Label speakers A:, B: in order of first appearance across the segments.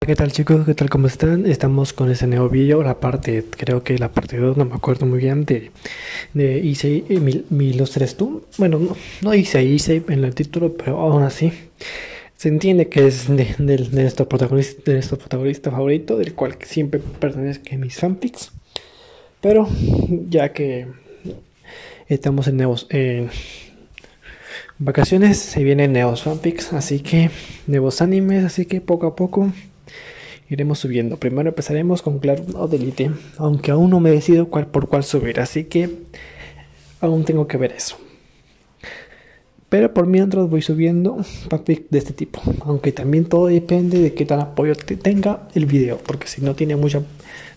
A: ¿Qué tal chicos? ¿Qué tal? ¿Cómo están? Estamos con ese nuevo video, la parte, creo que la parte 2, no me acuerdo muy bien, de, de eh, tres tú Bueno, no, no hice en el título, pero aún así se entiende que es de, nuestro, protagonista, de nuestro protagonista favorito, del cual siempre pertenezco a mis fanfics. Pero ya que estamos en nuevos... vacaciones se vienen nuevos fanfics, así que nuevos animes, así que poco a poco iremos subiendo. Primero empezaremos con o Delete, aunque aún no me decido cuál por cuál subir, así que aún tengo que ver eso. Pero por mientras voy subiendo packpick de este tipo, aunque también todo depende de qué tal apoyo tenga el video, porque si no tiene mucha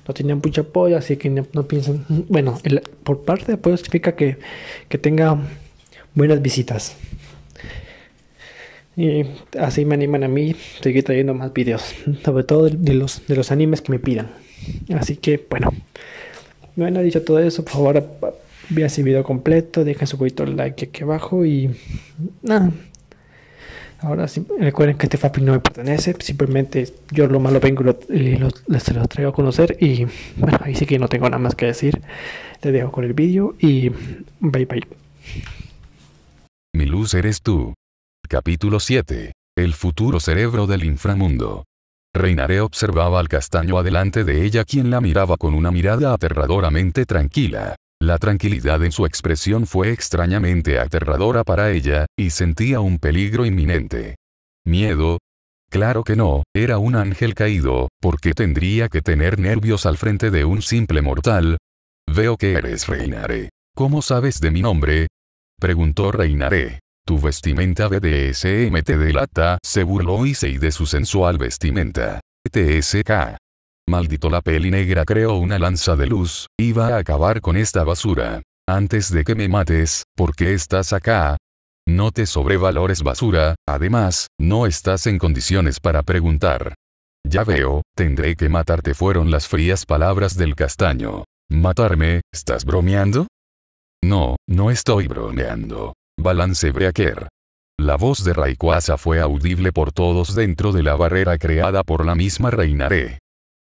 A: no tiene mucho apoyo, así que no, piensen. piensan, bueno, por parte de apoyo significa que, que tenga buenas visitas. Y así me animan a mí seguir trayendo más videos, sobre todo de los, de los animes que me pidan. Así que bueno, bueno, dicho todo eso, por favor, vean ese video completo, dejen su poquito like aquí abajo y nada. Ahora sí, recuerden que este FAPI no me pertenece, simplemente yo lo malo vengo y lo, se los traigo a conocer y bueno, ahí sí que no tengo nada más que decir. Te dejo con el vídeo y bye bye.
B: Mi luz eres tú. Capítulo 7. El futuro cerebro del inframundo. Reinaré observaba al castaño adelante de ella quien la miraba con una mirada aterradoramente tranquila. La tranquilidad en su expresión fue extrañamente aterradora para ella, y sentía un peligro inminente. ¿Miedo? Claro que no, era un ángel caído, porque tendría que tener nervios al frente de un simple mortal. Veo que eres Reinaré. ¿Cómo sabes de mi nombre? Preguntó Reinaré. Tu vestimenta BDSM te delata, se burló se de su sensual vestimenta. TSK. Maldito la peli negra creó una lanza de luz, iba a acabar con esta basura. Antes de que me mates, ¿por qué estás acá? No te sobrevalores basura, además, no estás en condiciones para preguntar. Ya veo, tendré que matarte fueron las frías palabras del castaño. ¿Matarme? ¿Estás bromeando? No, no estoy bromeando. Balance Breaker. La voz de Rayquaza fue audible por todos dentro de la barrera creada por la misma Reinaré.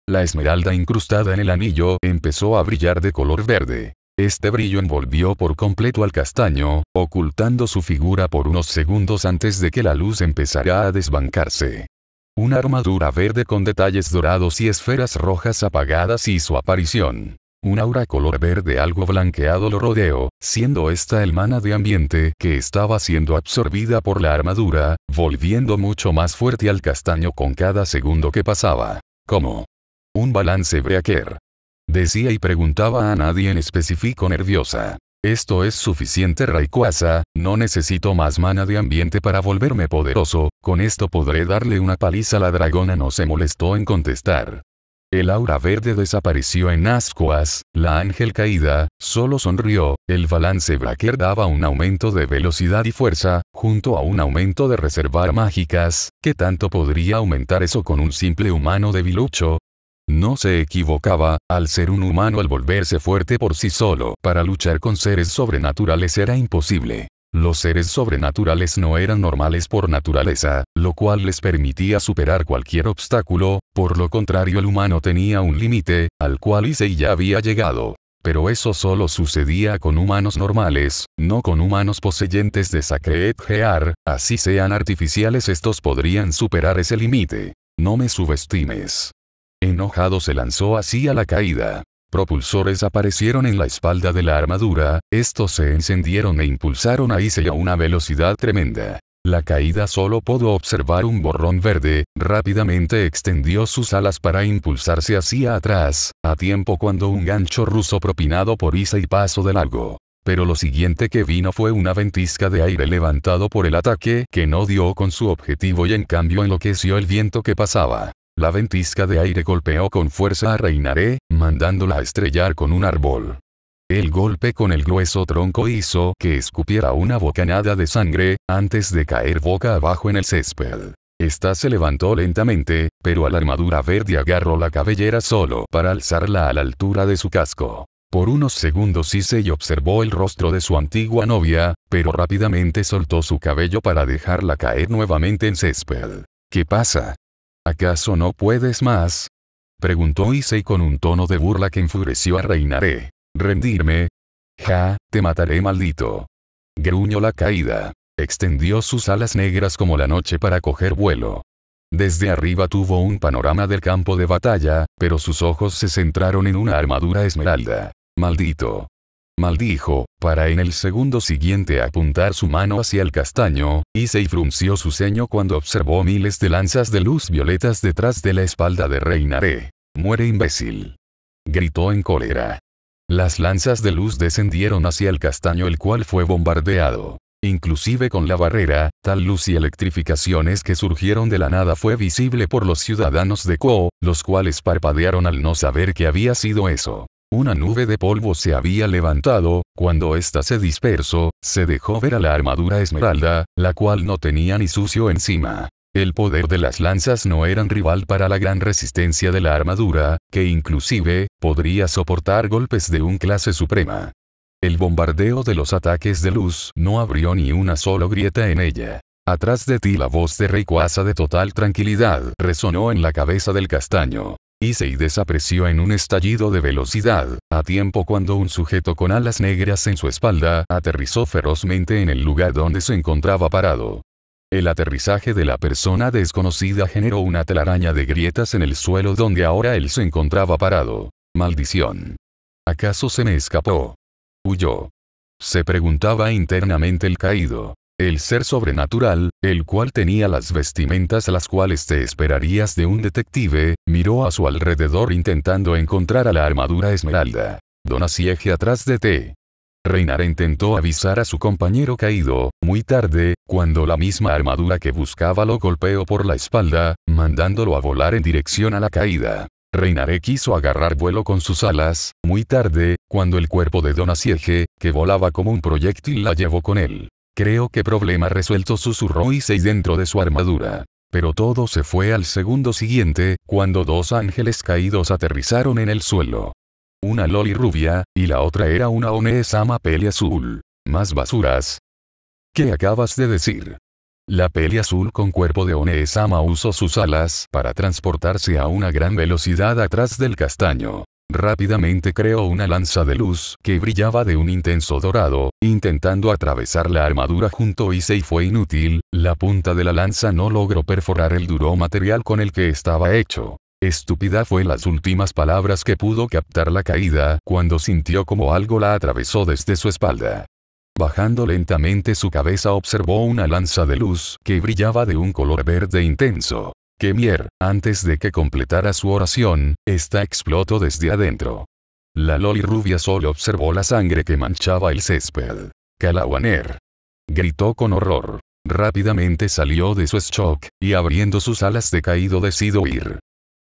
B: La esmeralda incrustada en el anillo empezó a brillar de color verde. Este brillo envolvió por completo al castaño, ocultando su figura por unos segundos antes de que la luz empezara a desbancarse. Una armadura verde con detalles dorados y esferas rojas apagadas hizo aparición. Un aura color verde algo blanqueado lo rodeó, siendo esta el mana de ambiente que estaba siendo absorbida por la armadura, volviendo mucho más fuerte al castaño con cada segundo que pasaba. Como un balance breaker. Decía y preguntaba a nadie en específico nerviosa. Esto es suficiente Rayquaza, no necesito más mana de ambiente para volverme poderoso, con esto podré darle una paliza a la dragona no se molestó en contestar. El aura verde desapareció en ascuas, la ángel caída, solo sonrió, el balance bracker daba un aumento de velocidad y fuerza, junto a un aumento de reservar mágicas, ¿qué tanto podría aumentar eso con un simple humano debilucho? No se equivocaba, al ser un humano al volverse fuerte por sí solo para luchar con seres sobrenaturales era imposible. Los seres sobrenaturales no eran normales por naturaleza, lo cual les permitía superar cualquier obstáculo, por lo contrario el humano tenía un límite, al cual Issei ya había llegado. Pero eso solo sucedía con humanos normales, no con humanos poseyentes de Sacred Gear, así sean artificiales estos podrían superar ese límite. No me subestimes. Enojado se lanzó así a la caída. Propulsores aparecieron en la espalda de la armadura, estos se encendieron e impulsaron a Issei a una velocidad tremenda. La caída solo pudo observar un borrón verde, rápidamente extendió sus alas para impulsarse hacia atrás, a tiempo cuando un gancho ruso propinado por y pasó de largo. Pero lo siguiente que vino fue una ventisca de aire levantado por el ataque que no dio con su objetivo y en cambio enloqueció el viento que pasaba. La ventisca de aire golpeó con fuerza a Reinaré, mandándola a estrellar con un árbol. El golpe con el grueso tronco hizo que escupiera una bocanada de sangre, antes de caer boca abajo en el césped. Esta se levantó lentamente, pero a la armadura verde agarró la cabellera solo para alzarla a la altura de su casco. Por unos segundos hice y observó el rostro de su antigua novia, pero rápidamente soltó su cabello para dejarla caer nuevamente en césped. ¿Qué pasa? ¿Acaso no puedes más? Preguntó Issei con un tono de burla que enfureció a Reinaré. ¿Rendirme? Ja, te mataré maldito. Gruñó la caída. Extendió sus alas negras como la noche para coger vuelo. Desde arriba tuvo un panorama del campo de batalla, pero sus ojos se centraron en una armadura esmeralda. Maldito maldijo, para en el segundo siguiente apuntar su mano hacia el castaño, y se frunció su ceño cuando observó miles de lanzas de luz violetas detrás de la espalda de Reinaré. Muere imbécil. Gritó en cólera. Las lanzas de luz descendieron hacia el castaño el cual fue bombardeado. Inclusive con la barrera, tal luz y electrificaciones que surgieron de la nada fue visible por los ciudadanos de Koh, los cuales parpadearon al no saber qué había sido eso. Una nube de polvo se había levantado, cuando ésta se dispersó, se dejó ver a la armadura esmeralda, la cual no tenía ni sucio encima. El poder de las lanzas no eran rival para la gran resistencia de la armadura, que inclusive, podría soportar golpes de un clase suprema. El bombardeo de los ataques de luz no abrió ni una sola grieta en ella. Atrás de ti la voz de Rayquaza de total tranquilidad resonó en la cabeza del castaño y se en un estallido de velocidad, a tiempo cuando un sujeto con alas negras en su espalda aterrizó ferozmente en el lugar donde se encontraba parado. El aterrizaje de la persona desconocida generó una telaraña de grietas en el suelo donde ahora él se encontraba parado. Maldición. ¿Acaso se me escapó? Huyó. Se preguntaba internamente el caído el ser sobrenatural, el cual tenía las vestimentas las cuales te esperarías de un detective, miró a su alrededor intentando encontrar a la armadura esmeralda. siege atrás de ti. Reinar intentó avisar a su compañero caído, muy tarde, cuando la misma armadura que buscaba lo golpeó por la espalda, mandándolo a volar en dirección a la caída. Reinaré quiso agarrar vuelo con sus alas, muy tarde, cuando el cuerpo de siege que volaba como un proyectil la llevó con él. Creo que problema resuelto susurró Issei dentro de su armadura. Pero todo se fue al segundo siguiente, cuando dos ángeles caídos aterrizaron en el suelo. Una loli rubia, y la otra era una Oneesama peli azul. Más basuras. ¿Qué acabas de decir? La peli azul con cuerpo de Onesama usó sus alas para transportarse a una gran velocidad atrás del castaño. Rápidamente creó una lanza de luz que brillaba de un intenso dorado, intentando atravesar la armadura junto Issei y fue inútil, la punta de la lanza no logró perforar el duro material con el que estaba hecho. Estúpida fue las últimas palabras que pudo captar la caída cuando sintió como algo la atravesó desde su espalda. Bajando lentamente su cabeza observó una lanza de luz que brillaba de un color verde intenso. Kemier, antes de que completara su oración, esta explotó desde adentro. La loli rubia solo observó la sangre que manchaba el césped. Kalawaner Gritó con horror. Rápidamente salió de su shock, y abriendo sus alas de caído decidió ir.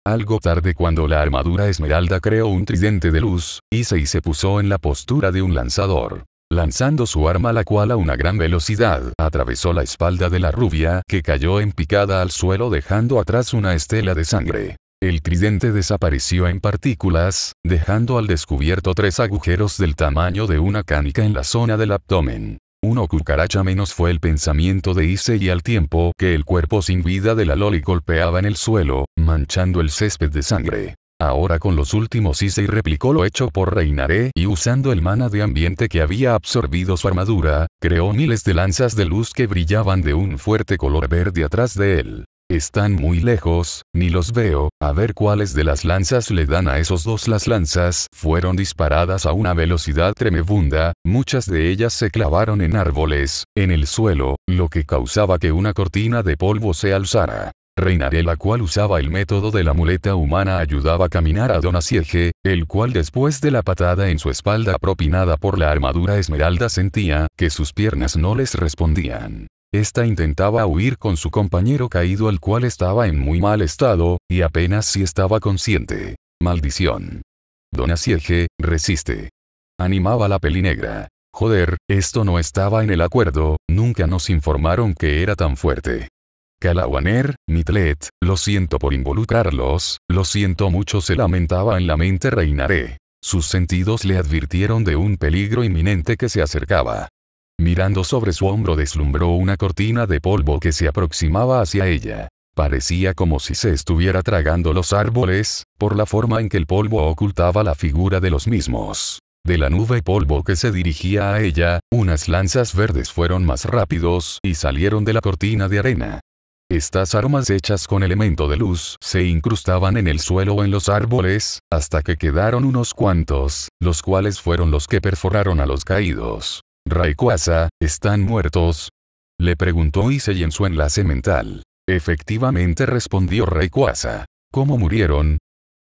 B: Algo tarde cuando la armadura esmeralda creó un tridente de luz, y se puso en la postura de un lanzador. Lanzando su arma la cual a una gran velocidad atravesó la espalda de la rubia que cayó en picada al suelo dejando atrás una estela de sangre. El tridente desapareció en partículas, dejando al descubierto tres agujeros del tamaño de una canica en la zona del abdomen. Uno cucaracha menos fue el pensamiento de Ise y al tiempo que el cuerpo sin vida de la Loli golpeaba en el suelo, manchando el césped de sangre. Ahora con los últimos y replicó lo hecho por Reinaré y usando el mana de ambiente que había absorbido su armadura, creó miles de lanzas de luz que brillaban de un fuerte color verde atrás de él. Están muy lejos, ni los veo, a ver cuáles de las lanzas le dan a esos dos. Las lanzas fueron disparadas a una velocidad tremebunda, muchas de ellas se clavaron en árboles, en el suelo, lo que causaba que una cortina de polvo se alzara. Reinaré la cual usaba el método de la muleta humana ayudaba a caminar a Don Asiege, el cual después de la patada en su espalda propinada por la armadura esmeralda sentía que sus piernas no les respondían. Esta intentaba huir con su compañero caído al cual estaba en muy mal estado, y apenas si estaba consciente. Maldición. Don Asiege, resiste. Animaba la pelinegra. Joder, esto no estaba en el acuerdo, nunca nos informaron que era tan fuerte. Calawaner, Mitlet, lo siento por involucrarlos, lo siento mucho se lamentaba en la mente Reinaré. Sus sentidos le advirtieron de un peligro inminente que se acercaba. Mirando sobre su hombro deslumbró una cortina de polvo que se aproximaba hacia ella. Parecía como si se estuviera tragando los árboles, por la forma en que el polvo ocultaba la figura de los mismos. De la nube polvo que se dirigía a ella, unas lanzas verdes fueron más rápidos y salieron de la cortina de arena. Estas armas hechas con elemento de luz se incrustaban en el suelo o en los árboles, hasta que quedaron unos cuantos, los cuales fueron los que perforaron a los caídos. Rayquaza, ¿están muertos? Le preguntó Issei en su enlace mental. Efectivamente respondió Rayquaza. ¿Cómo murieron?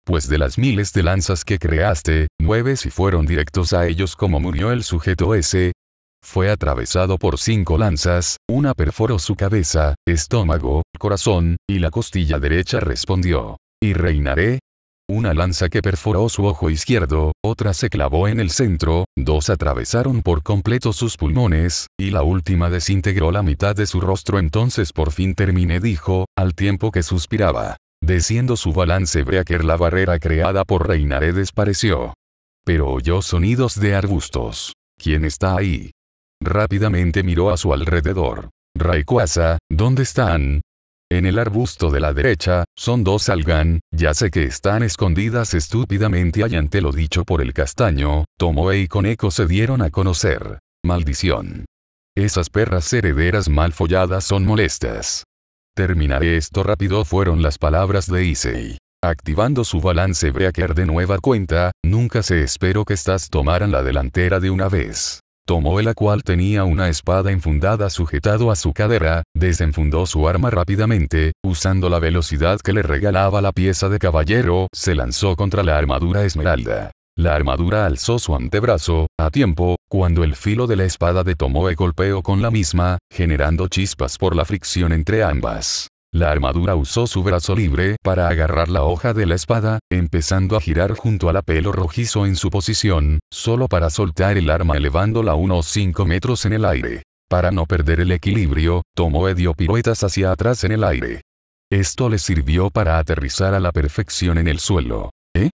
B: Pues de las miles de lanzas que creaste, nueve si fueron directos a ellos como murió el sujeto ese, fue atravesado por cinco lanzas, una perforó su cabeza, estómago, corazón, y la costilla derecha respondió. ¿Y reinaré? Una lanza que perforó su ojo izquierdo, otra se clavó en el centro, dos atravesaron por completo sus pulmones, y la última desintegró la mitad de su rostro. Entonces por fin terminé, dijo, al tiempo que suspiraba. Desciendo su balance Breaker la barrera creada por Reinaré desapareció. Pero oyó sonidos de arbustos. ¿Quién está ahí? Rápidamente miró a su alrededor. Rayquaza, ¿dónde están? En el arbusto de la derecha, son dos algan, ya sé que están escondidas estúpidamente allá ante lo dicho por el castaño, Tomoe y Koneko se dieron a conocer. Maldición. Esas perras herederas mal folladas son molestas. Terminaré esto rápido fueron las palabras de Issei. Activando su balance breaker de nueva cuenta, nunca se esperó que estas tomaran la delantera de una vez. Tomó la cual tenía una espada enfundada sujetado a su cadera, desenfundó su arma rápidamente, usando la velocidad que le regalaba la pieza de caballero, se lanzó contra la armadura esmeralda. La armadura alzó su antebrazo, a tiempo, cuando el filo de la espada de Tomoe golpeó con la misma, generando chispas por la fricción entre ambas. La armadura usó su brazo libre para agarrar la hoja de la espada, empezando a girar junto al pelo rojizo en su posición, solo para soltar el arma elevándola unos 5 metros en el aire. Para no perder el equilibrio, Tomoe dio piruetas hacia atrás en el aire. Esto le sirvió para aterrizar a la perfección en el suelo. ¿Eh?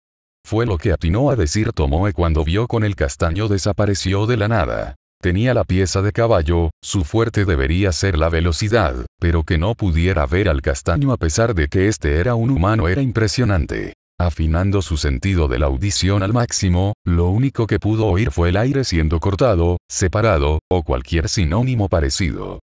B: Fue lo que atinó a decir Tomoe cuando vio con el castaño desapareció de la nada tenía la pieza de caballo, su fuerte debería ser la velocidad, pero que no pudiera ver al castaño a pesar de que este era un humano era impresionante. Afinando su sentido de la audición al máximo, lo único que pudo oír fue el aire siendo cortado, separado, o cualquier sinónimo parecido.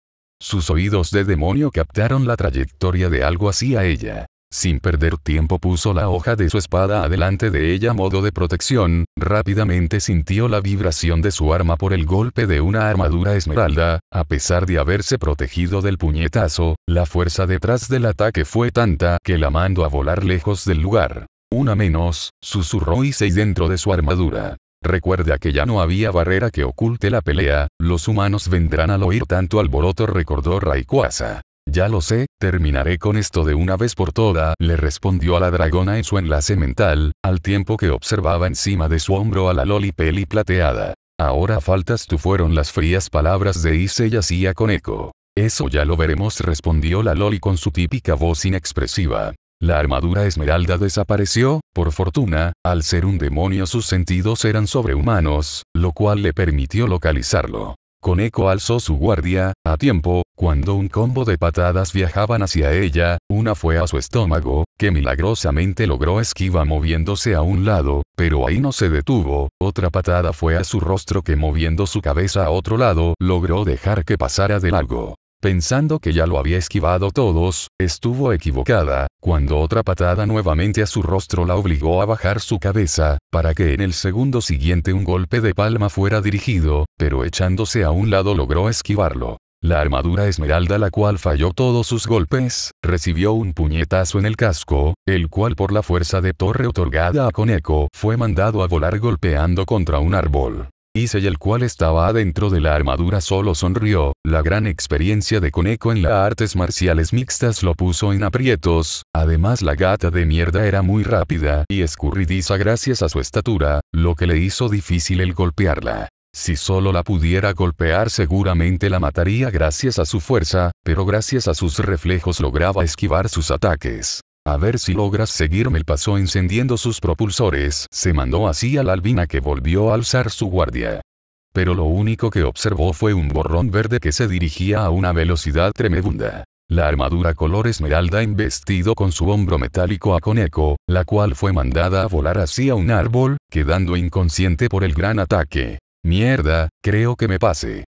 B: Sus oídos de demonio captaron la trayectoria de algo hacia ella. Sin perder tiempo puso la hoja de su espada adelante de ella a modo de protección, rápidamente sintió la vibración de su arma por el golpe de una armadura esmeralda, a pesar de haberse protegido del puñetazo, la fuerza detrás del ataque fue tanta que la mandó a volar lejos del lugar. Una menos, susurró Issei dentro de su armadura. Recuerda que ya no había barrera que oculte la pelea, los humanos vendrán al oír tanto alboroto recordó Rayquaza. Ya lo sé, terminaré con esto de una vez por toda, le respondió a la dragona en su enlace mental, al tiempo que observaba encima de su hombro a la loli peli plateada. Ahora faltas tú fueron las frías palabras de Ise y hacía con eco. Eso ya lo veremos respondió la loli con su típica voz inexpresiva. La armadura esmeralda desapareció, por fortuna, al ser un demonio sus sentidos eran sobrehumanos, lo cual le permitió localizarlo. Coneco alzó su guardia, a tiempo, cuando un combo de patadas viajaban hacia ella, una fue a su estómago, que milagrosamente logró esquiva moviéndose a un lado, pero ahí no se detuvo, otra patada fue a su rostro que moviendo su cabeza a otro lado logró dejar que pasara de largo. Pensando que ya lo había esquivado todos, estuvo equivocada, cuando otra patada nuevamente a su rostro la obligó a bajar su cabeza, para que en el segundo siguiente un golpe de palma fuera dirigido, pero echándose a un lado logró esquivarlo. La armadura esmeralda la cual falló todos sus golpes, recibió un puñetazo en el casco, el cual por la fuerza de torre otorgada a Coneco fue mandado a volar golpeando contra un árbol y el cual estaba adentro de la armadura solo sonrió, la gran experiencia de Koneko en las artes marciales mixtas lo puso en aprietos, además la gata de mierda era muy rápida y escurridiza gracias a su estatura, lo que le hizo difícil el golpearla. Si solo la pudiera golpear seguramente la mataría gracias a su fuerza, pero gracias a sus reflejos lograba esquivar sus ataques. A ver si logras seguirme el paso encendiendo sus propulsores, se mandó así a la albina que volvió a alzar su guardia. Pero lo único que observó fue un borrón verde que se dirigía a una velocidad tremenda. La armadura color esmeralda investido con su hombro metálico a Coneco, la cual fue mandada a volar hacia un árbol, quedando inconsciente por el gran ataque. Mierda, creo que me pase.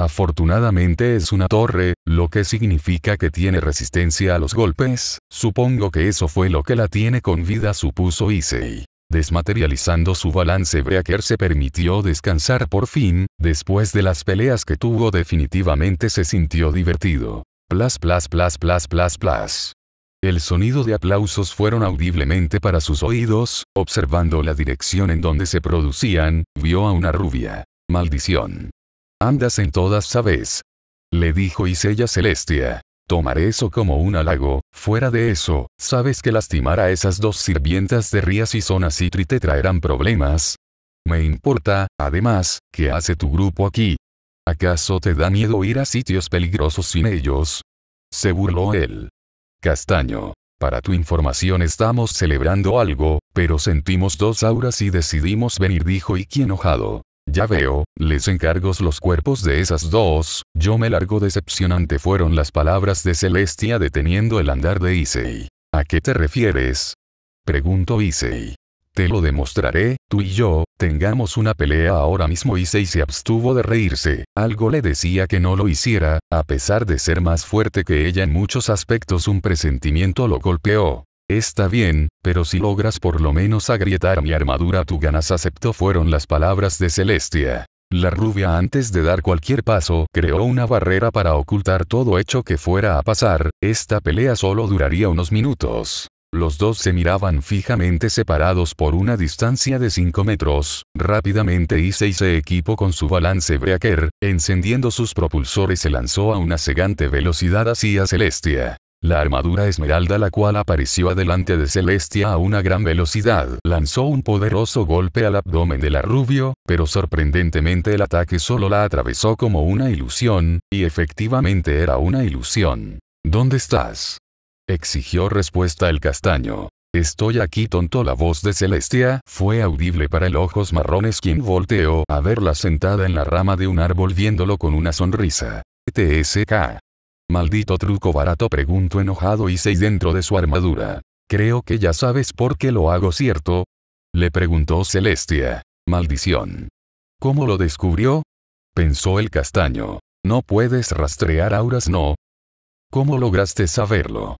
B: Afortunadamente es una torre, lo que significa que tiene resistencia a los golpes, supongo que eso fue lo que la tiene con vida supuso Issei. Desmaterializando su balance Breaker se permitió descansar por fin, después de las peleas que tuvo definitivamente se sintió divertido. Plas plas plas plas plas plas. El sonido de aplausos fueron audiblemente para sus oídos, observando la dirección en donde se producían, vio a una rubia. Maldición. Andas en todas sabes. Le dijo Isella Celestia. Tomaré eso como un halago, fuera de eso, sabes que lastimar a esas dos sirvientas de Rías y Zona Citri te traerán problemas. Me importa, además, qué hace tu grupo aquí. ¿Acaso te da miedo ir a sitios peligrosos sin ellos? Se burló él. Castaño. Para tu información estamos celebrando algo, pero sentimos dos auras y decidimos venir, dijo Iki enojado. Ya veo, les encargos los cuerpos de esas dos, yo me largo decepcionante fueron las palabras de Celestia deteniendo el andar de Issei. ¿A qué te refieres? Preguntó Issei. Te lo demostraré, tú y yo, tengamos una pelea ahora mismo. Issei se abstuvo de reírse, algo le decía que no lo hiciera, a pesar de ser más fuerte que ella en muchos aspectos un presentimiento lo golpeó. Está bien, pero si logras por lo menos agrietar mi armadura tu ganas aceptó fueron las palabras de Celestia. La rubia antes de dar cualquier paso creó una barrera para ocultar todo hecho que fuera a pasar, esta pelea solo duraría unos minutos. Los dos se miraban fijamente separados por una distancia de 5 metros. Rápidamente y se equipó con su balance Breaker, encendiendo sus propulsores se lanzó a una cegante velocidad hacia Celestia. La armadura esmeralda la cual apareció adelante de Celestia a una gran velocidad lanzó un poderoso golpe al abdomen de la rubio, pero sorprendentemente el ataque solo la atravesó como una ilusión, y efectivamente era una ilusión. ¿Dónde estás? exigió respuesta el castaño. Estoy aquí tonto la voz de Celestia, fue audible para el ojos marrones quien volteó a verla sentada en la rama de un árbol viéndolo con una sonrisa. TSK. Maldito truco barato preguntó enojado y y dentro de su armadura. Creo que ya sabes por qué lo hago, ¿cierto? Le preguntó Celestia. Maldición. ¿Cómo lo descubrió? Pensó el castaño. No puedes rastrear auras, no. ¿Cómo lograste saberlo?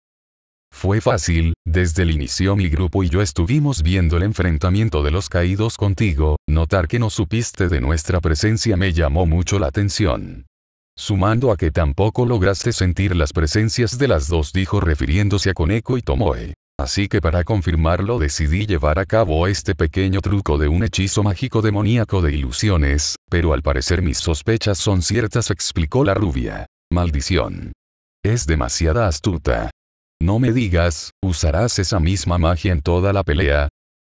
B: Fue fácil, desde el inicio mi grupo y yo estuvimos viendo el enfrentamiento de los caídos contigo, notar que no supiste de nuestra presencia me llamó mucho la atención sumando a que tampoco lograste sentir las presencias de las dos dijo refiriéndose a Koneko y Tomoe. Así que para confirmarlo decidí llevar a cabo este pequeño truco de un hechizo mágico demoníaco de ilusiones, pero al parecer mis sospechas son ciertas explicó la rubia. Maldición. Es demasiada astuta. No me digas, ¿usarás esa misma magia en toda la pelea?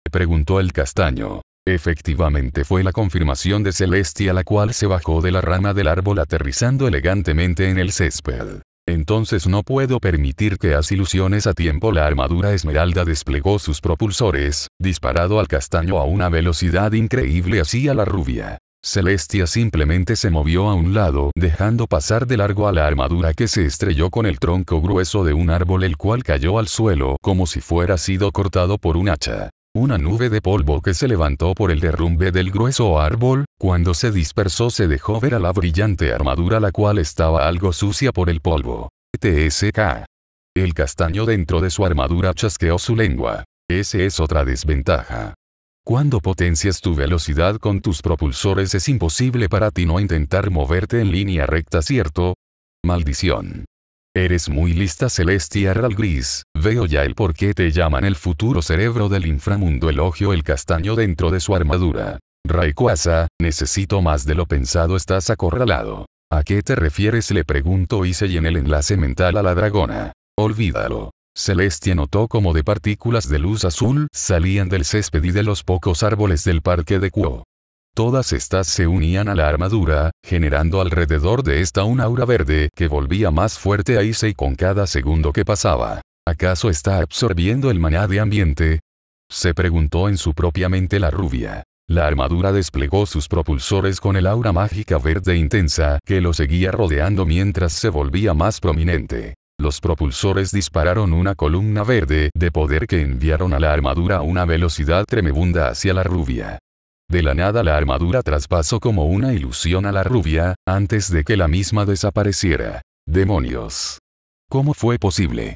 B: preguntó el castaño. Efectivamente fue la confirmación de Celestia la cual se bajó de la rama del árbol aterrizando elegantemente en el césped. Entonces no puedo permitir que as ilusiones a tiempo la armadura esmeralda desplegó sus propulsores, disparado al castaño a una velocidad increíble hacia la rubia. Celestia simplemente se movió a un lado, dejando pasar de largo a la armadura que se estrelló con el tronco grueso de un árbol el cual cayó al suelo como si fuera sido cortado por un hacha una nube de polvo que se levantó por el derrumbe del grueso árbol, cuando se dispersó se dejó ver a la brillante armadura la cual estaba algo sucia por el polvo. TSK. El castaño dentro de su armadura chasqueó su lengua. Ese es otra desventaja. Cuando potencias tu velocidad con tus propulsores es imposible para ti no intentar moverte en línea recta, ¿cierto? Maldición. Eres muy lista Celestia Ralgris, Gris, veo ya el por qué te llaman el futuro cerebro del inframundo elogio el castaño dentro de su armadura. Rayquaza, necesito más de lo pensado estás acorralado. ¿A qué te refieres? le y se en el enlace mental a la dragona. Olvídalo. Celestia notó como de partículas de luz azul salían del césped y de los pocos árboles del parque de Kuo. Todas estas se unían a la armadura, generando alrededor de esta un aura verde que volvía más fuerte a Issei con cada segundo que pasaba. ¿Acaso está absorbiendo el maná de ambiente? Se preguntó en su propia mente la rubia. La armadura desplegó sus propulsores con el aura mágica verde intensa que lo seguía rodeando mientras se volvía más prominente. Los propulsores dispararon una columna verde de poder que enviaron a la armadura a una velocidad tremebunda hacia la rubia. De la nada la armadura traspasó como una ilusión a la rubia, antes de que la misma desapareciera. Demonios. ¿Cómo fue posible?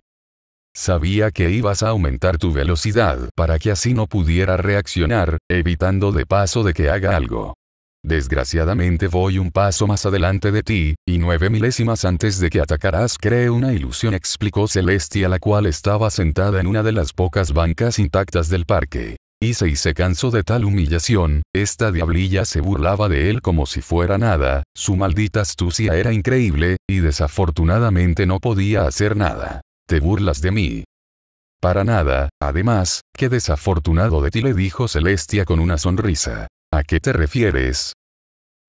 B: Sabía que ibas a aumentar tu velocidad para que así no pudiera reaccionar, evitando de paso de que haga algo. Desgraciadamente voy un paso más adelante de ti, y nueve milésimas antes de que atacarás cree una ilusión explicó Celestia la cual estaba sentada en una de las pocas bancas intactas del parque y se cansó de tal humillación, esta diablilla se burlaba de él como si fuera nada, su maldita astucia era increíble, y desafortunadamente no podía hacer nada. Te burlas de mí. Para nada, además, qué desafortunado de ti le dijo Celestia con una sonrisa. ¿A qué te refieres?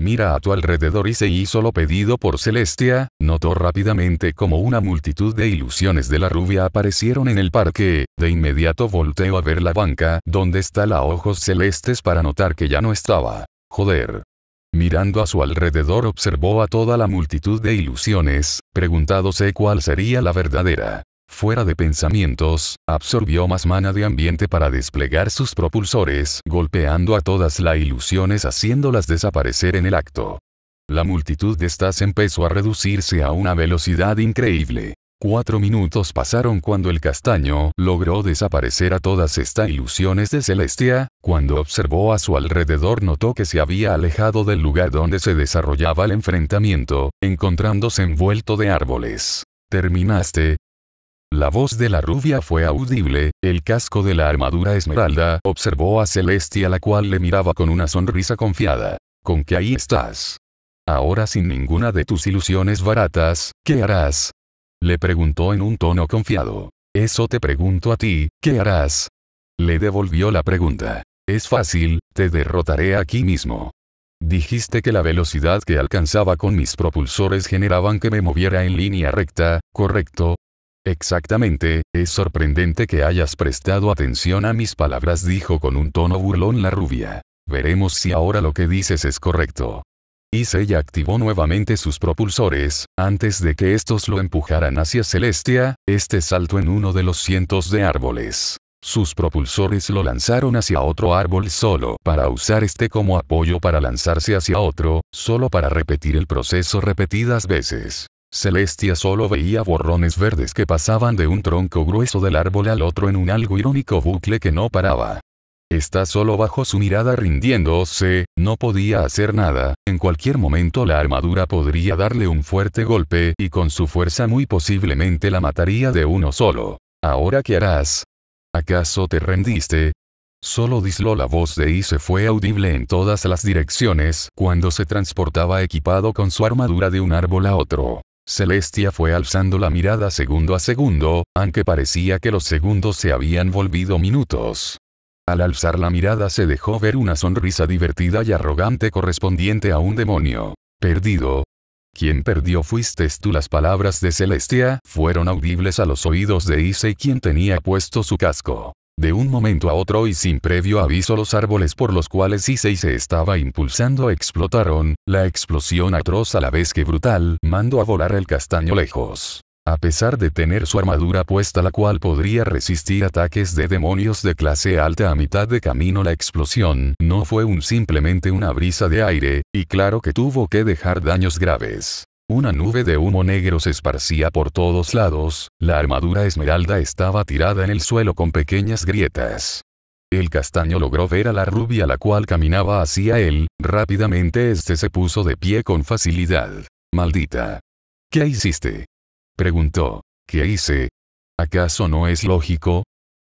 B: Mira a tu alrededor y se hizo lo pedido por Celestia, notó rápidamente como una multitud de ilusiones de la rubia aparecieron en el parque, de inmediato volteó a ver la banca, donde está la ojos celestes para notar que ya no estaba. Joder. Mirando a su alrededor observó a toda la multitud de ilusiones, preguntándose cuál sería la verdadera fuera de pensamientos, absorbió más mana de ambiente para desplegar sus propulsores, golpeando a todas las ilusiones haciéndolas desaparecer en el acto. La multitud de estas empezó a reducirse a una velocidad increíble. Cuatro minutos pasaron cuando el castaño logró desaparecer a todas estas ilusiones de Celestia, cuando observó a su alrededor notó que se había alejado del lugar donde se desarrollaba el enfrentamiento, encontrándose envuelto de árboles. Terminaste, la voz de la rubia fue audible, el casco de la armadura esmeralda observó a Celestia la cual le miraba con una sonrisa confiada. Con que ahí estás. Ahora sin ninguna de tus ilusiones baratas, ¿qué harás? Le preguntó en un tono confiado. Eso te pregunto a ti, ¿qué harás? Le devolvió la pregunta. Es fácil, te derrotaré aquí mismo. Dijiste que la velocidad que alcanzaba con mis propulsores generaban que me moviera en línea recta, correcto, Exactamente, es sorprendente que hayas prestado atención a mis palabras, dijo con un tono burlón la rubia. Veremos si ahora lo que dices es correcto. Y activó nuevamente sus propulsores, antes de que estos lo empujaran hacia Celestia, este saltó en uno de los cientos de árboles. Sus propulsores lo lanzaron hacia otro árbol solo para usar este como apoyo para lanzarse hacia otro, solo para repetir el proceso repetidas veces. Celestia solo veía borrones verdes que pasaban de un tronco grueso del árbol al otro en un algo irónico bucle que no paraba. Está solo bajo su mirada rindiéndose, no podía hacer nada, en cualquier momento la armadura podría darle un fuerte golpe y con su fuerza muy posiblemente la mataría de uno solo. ¿Ahora qué harás? ¿Acaso te rendiste? Solo disló la voz de y se fue audible en todas las direcciones cuando se transportaba equipado con su armadura de un árbol a otro. Celestia fue alzando la mirada segundo a segundo, aunque parecía que los segundos se habían volvido minutos. Al alzar la mirada se dejó ver una sonrisa divertida y arrogante correspondiente a un demonio. Perdido. Quien perdió fuiste tú. Las palabras de Celestia fueron audibles a los oídos de Issei quien tenía puesto su casco. De un momento a otro y sin previo aviso los árboles por los cuales Issei se estaba impulsando explotaron, la explosión atroz a la vez que brutal mandó a volar el castaño lejos. A pesar de tener su armadura puesta la cual podría resistir ataques de demonios de clase alta a mitad de camino la explosión no fue un simplemente una brisa de aire, y claro que tuvo que dejar daños graves. Una nube de humo negro se esparcía por todos lados, la armadura esmeralda estaba tirada en el suelo con pequeñas grietas. El castaño logró ver a la rubia la cual caminaba hacia él, rápidamente este se puso de pie con facilidad. Maldita. ¿Qué hiciste? Preguntó. ¿Qué hice? ¿Acaso no es lógico?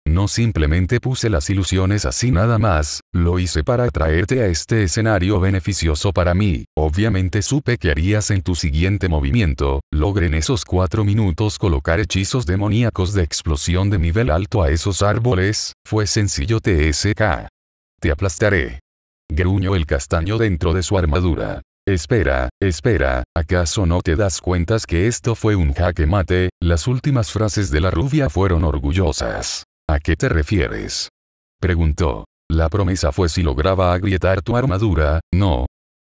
B: No simplemente puse las ilusiones así nada más, lo hice para atraerte a este escenario beneficioso para mí. Obviamente supe que harías en tu siguiente movimiento, logren esos cuatro minutos colocar hechizos demoníacos de explosión de nivel alto a esos árboles, fue sencillo TSK. Te aplastaré. Gruñó el castaño dentro de su armadura. Espera, espera, ¿acaso no te das cuentas que esto fue un jaque mate? Las últimas frases de la rubia fueron orgullosas. ¿A qué te refieres? Preguntó. La promesa fue si lograba agrietar tu armadura, no,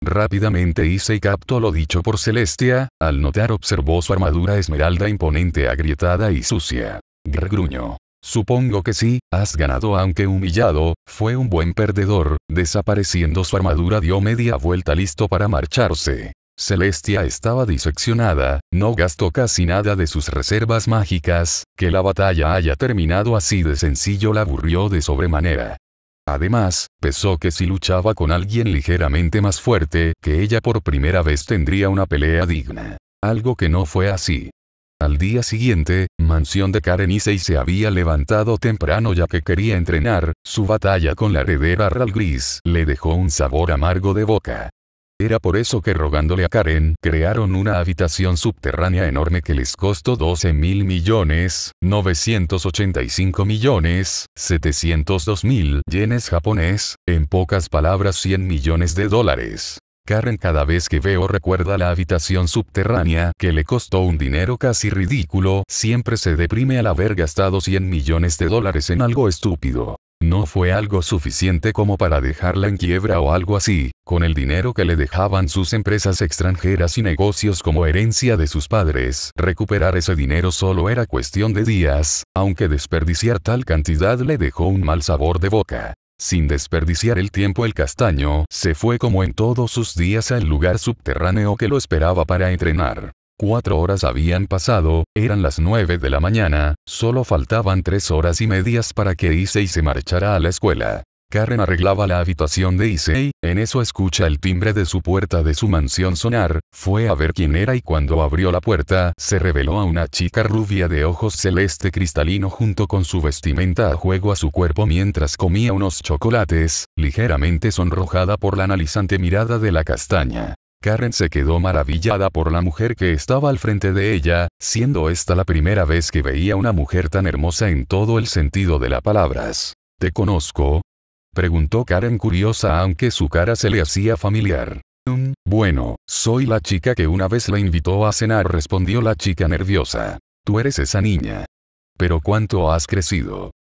B: Rápidamente hice y captó lo dicho por Celestia, al notar observó su armadura esmeralda imponente agrietada y sucia. Gregruño. Supongo que sí, has ganado aunque humillado, fue un buen perdedor, desapareciendo su armadura dio media vuelta listo para marcharse. Celestia estaba diseccionada, no gastó casi nada de sus reservas mágicas, que la batalla haya terminado así de sencillo la aburrió de sobremanera. Además, pensó que si luchaba con alguien ligeramente más fuerte que ella por primera vez tendría una pelea digna. Algo que no fue así. Al día siguiente, mansión de Karen y se había levantado temprano ya que quería entrenar, su batalla con la heredera Ral Gris le dejó un sabor amargo de boca. Era por eso que rogándole a Karen, crearon una habitación subterránea enorme que les costó 12 mil millones, 985 millones, 702 mil yenes japonés, en pocas palabras 100 millones de dólares. Karen cada vez que veo recuerda la habitación subterránea que le costó un dinero casi ridículo, siempre se deprime al haber gastado 100 millones de dólares en algo estúpido. No fue algo suficiente como para dejarla en quiebra o algo así, con el dinero que le dejaban sus empresas extranjeras y negocios como herencia de sus padres. Recuperar ese dinero solo era cuestión de días, aunque desperdiciar tal cantidad le dejó un mal sabor de boca. Sin desperdiciar el tiempo el castaño, se fue como en todos sus días al lugar subterráneo que lo esperaba para entrenar. Cuatro horas habían pasado, eran las nueve de la mañana, solo faltaban tres horas y medias para que Isei se marchara a la escuela. Karen arreglaba la habitación de Isei, en eso escucha el timbre de su puerta de su mansión sonar, fue a ver quién era y cuando abrió la puerta, se reveló a una chica rubia de ojos celeste cristalino junto con su vestimenta a juego a su cuerpo mientras comía unos chocolates, ligeramente sonrojada por la analizante mirada de la castaña. Karen se quedó maravillada por la mujer que estaba al frente de ella, siendo esta la primera vez que veía una mujer tan hermosa en todo el sentido de las palabras. ¿Te conozco? Preguntó Karen curiosa aunque su cara se le hacía familiar. Mm, bueno, soy la chica que una vez la invitó a cenar, respondió la chica nerviosa. Tú eres esa niña. Pero cuánto has crecido.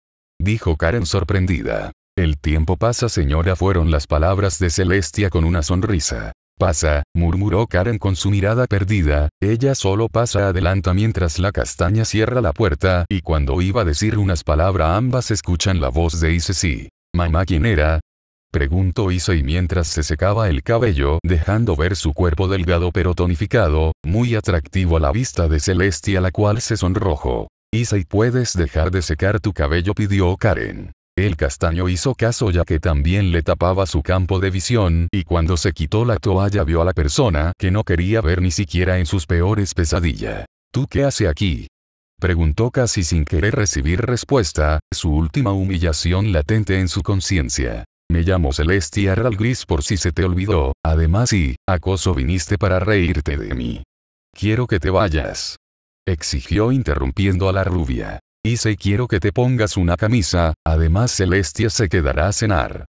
B: Dijo Karen sorprendida. El tiempo pasa señora fueron las palabras de Celestia con una sonrisa. Pasa, murmuró Karen con su mirada perdida, ella solo pasa adelanta mientras la castaña cierra la puerta y cuando iba a decir unas palabras ambas escuchan la voz de Isesi. Mamá, ¿quién era? Preguntó y mientras se secaba el cabello, dejando ver su cuerpo delgado pero tonificado, muy atractivo a la vista de Celestia la cual se sonrojó. y ¿puedes dejar de secar tu cabello? pidió Karen. El castaño hizo caso ya que también le tapaba su campo de visión, y cuando se quitó la toalla vio a la persona que no quería ver ni siquiera en sus peores pesadillas. ¿Tú qué hace aquí? Preguntó casi sin querer recibir respuesta, su última humillación latente en su conciencia. Me llamo Celestia Ralgris por si se te olvidó, además y, acoso viniste para reírte de mí. Quiero que te vayas. Exigió interrumpiendo a la rubia. Ise quiero que te pongas una camisa, además Celestia se quedará a cenar.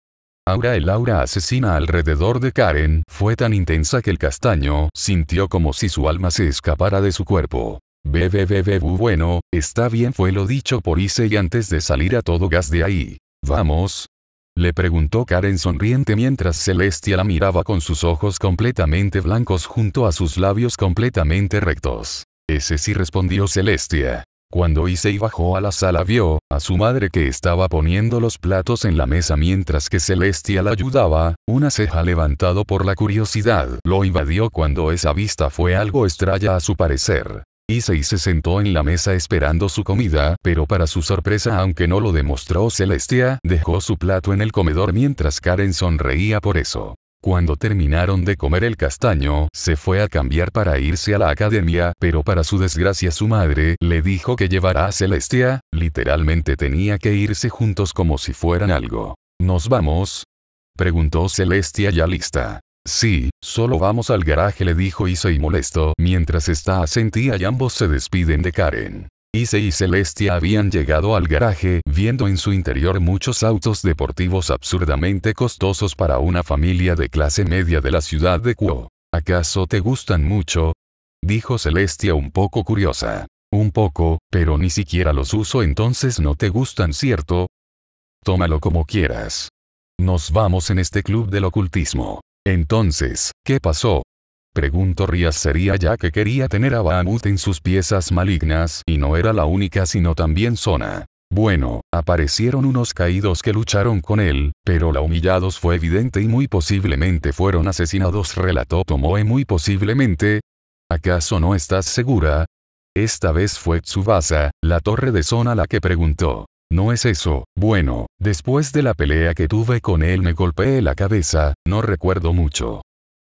B: Aura el aura asesina alrededor de Karen fue tan intensa que el castaño sintió como si su alma se escapara de su cuerpo. bebu bueno, está bien fue lo dicho por y antes de salir a todo gas de ahí. Vamos. Le preguntó Karen sonriente mientras Celestia la miraba con sus ojos completamente blancos junto a sus labios completamente rectos. Ese sí respondió Celestia. Cuando Issei bajó a la sala vio, a su madre que estaba poniendo los platos en la mesa mientras que Celestia la ayudaba, una ceja levantado por la curiosidad lo invadió cuando esa vista fue algo extraña a su parecer. Issei se sentó en la mesa esperando su comida, pero para su sorpresa aunque no lo demostró Celestia, dejó su plato en el comedor mientras Karen sonreía por eso. Cuando terminaron de comer el castaño, se fue a cambiar para irse a la academia, pero para su desgracia su madre le dijo que llevará a Celestia, literalmente tenía que irse juntos como si fueran algo. ¿Nos vamos? preguntó Celestia ya lista. Sí, solo vamos al garaje le dijo Issei molesto mientras está asentía y ambos se despiden de Karen. Ise y Celestia habían llegado al garaje, viendo en su interior muchos autos deportivos absurdamente costosos para una familia de clase media de la ciudad de Kuo. ¿Acaso te gustan mucho? Dijo Celestia un poco curiosa. Un poco, pero ni siquiera los uso entonces no te gustan, ¿cierto? Tómalo como quieras. Nos vamos en este club del ocultismo. Entonces, ¿qué pasó? Preguntó Rías sería ya que quería tener a Bahamut en sus piezas malignas y no era la única sino también Sona. Bueno, aparecieron unos caídos que lucharon con él, pero la humillados fue evidente y muy posiblemente fueron asesinados relató Tomoe muy posiblemente. ¿Acaso no estás segura? Esta vez fue Tsubasa, la torre de zona la que preguntó. No es eso, bueno, después de la pelea que tuve con él me golpeé la cabeza, no recuerdo mucho.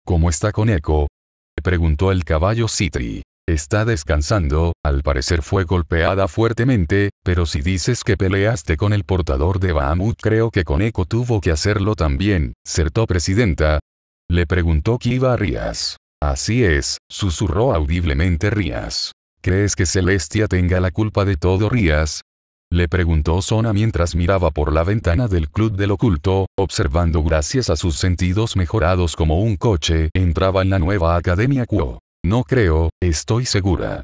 B: ¿Cómo está Le Preguntó el caballo Citri. Está descansando, al parecer fue golpeada fuertemente, pero si dices que peleaste con el portador de Bahamut creo que Con Coneco tuvo que hacerlo también, ¿cierto presidenta? Le preguntó Kiva Rías. Así es, susurró audiblemente Rías. ¿Crees que Celestia tenga la culpa de todo Rías? Le preguntó Sona mientras miraba por la ventana del club del oculto, observando gracias a sus sentidos mejorados como un coche entraba en la nueva academia quo. No creo, estoy segura.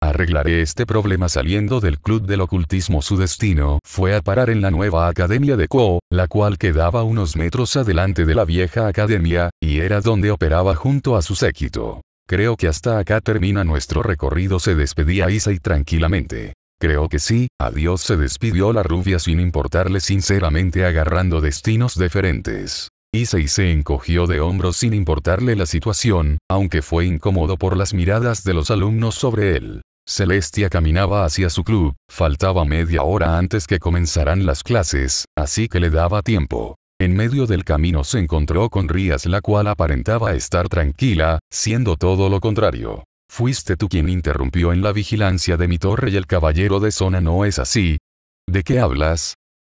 B: Arreglaré este problema saliendo del club del ocultismo. Su destino fue a parar en la nueva academia de Quo, la cual quedaba unos metros adelante de la vieja academia, y era donde operaba junto a su séquito. Creo que hasta acá termina nuestro recorrido. Se despedía y tranquilamente. Creo que sí, adiós se despidió la rubia sin importarle sinceramente agarrando destinos diferentes. y se encogió de hombros sin importarle la situación, aunque fue incómodo por las miradas de los alumnos sobre él. Celestia caminaba hacia su club, faltaba media hora antes que comenzaran las clases, así que le daba tiempo. En medio del camino se encontró con Rías la cual aparentaba estar tranquila, siendo todo lo contrario. Fuiste tú quien interrumpió en la vigilancia de mi torre y el caballero de zona no es así. ¿De qué hablas?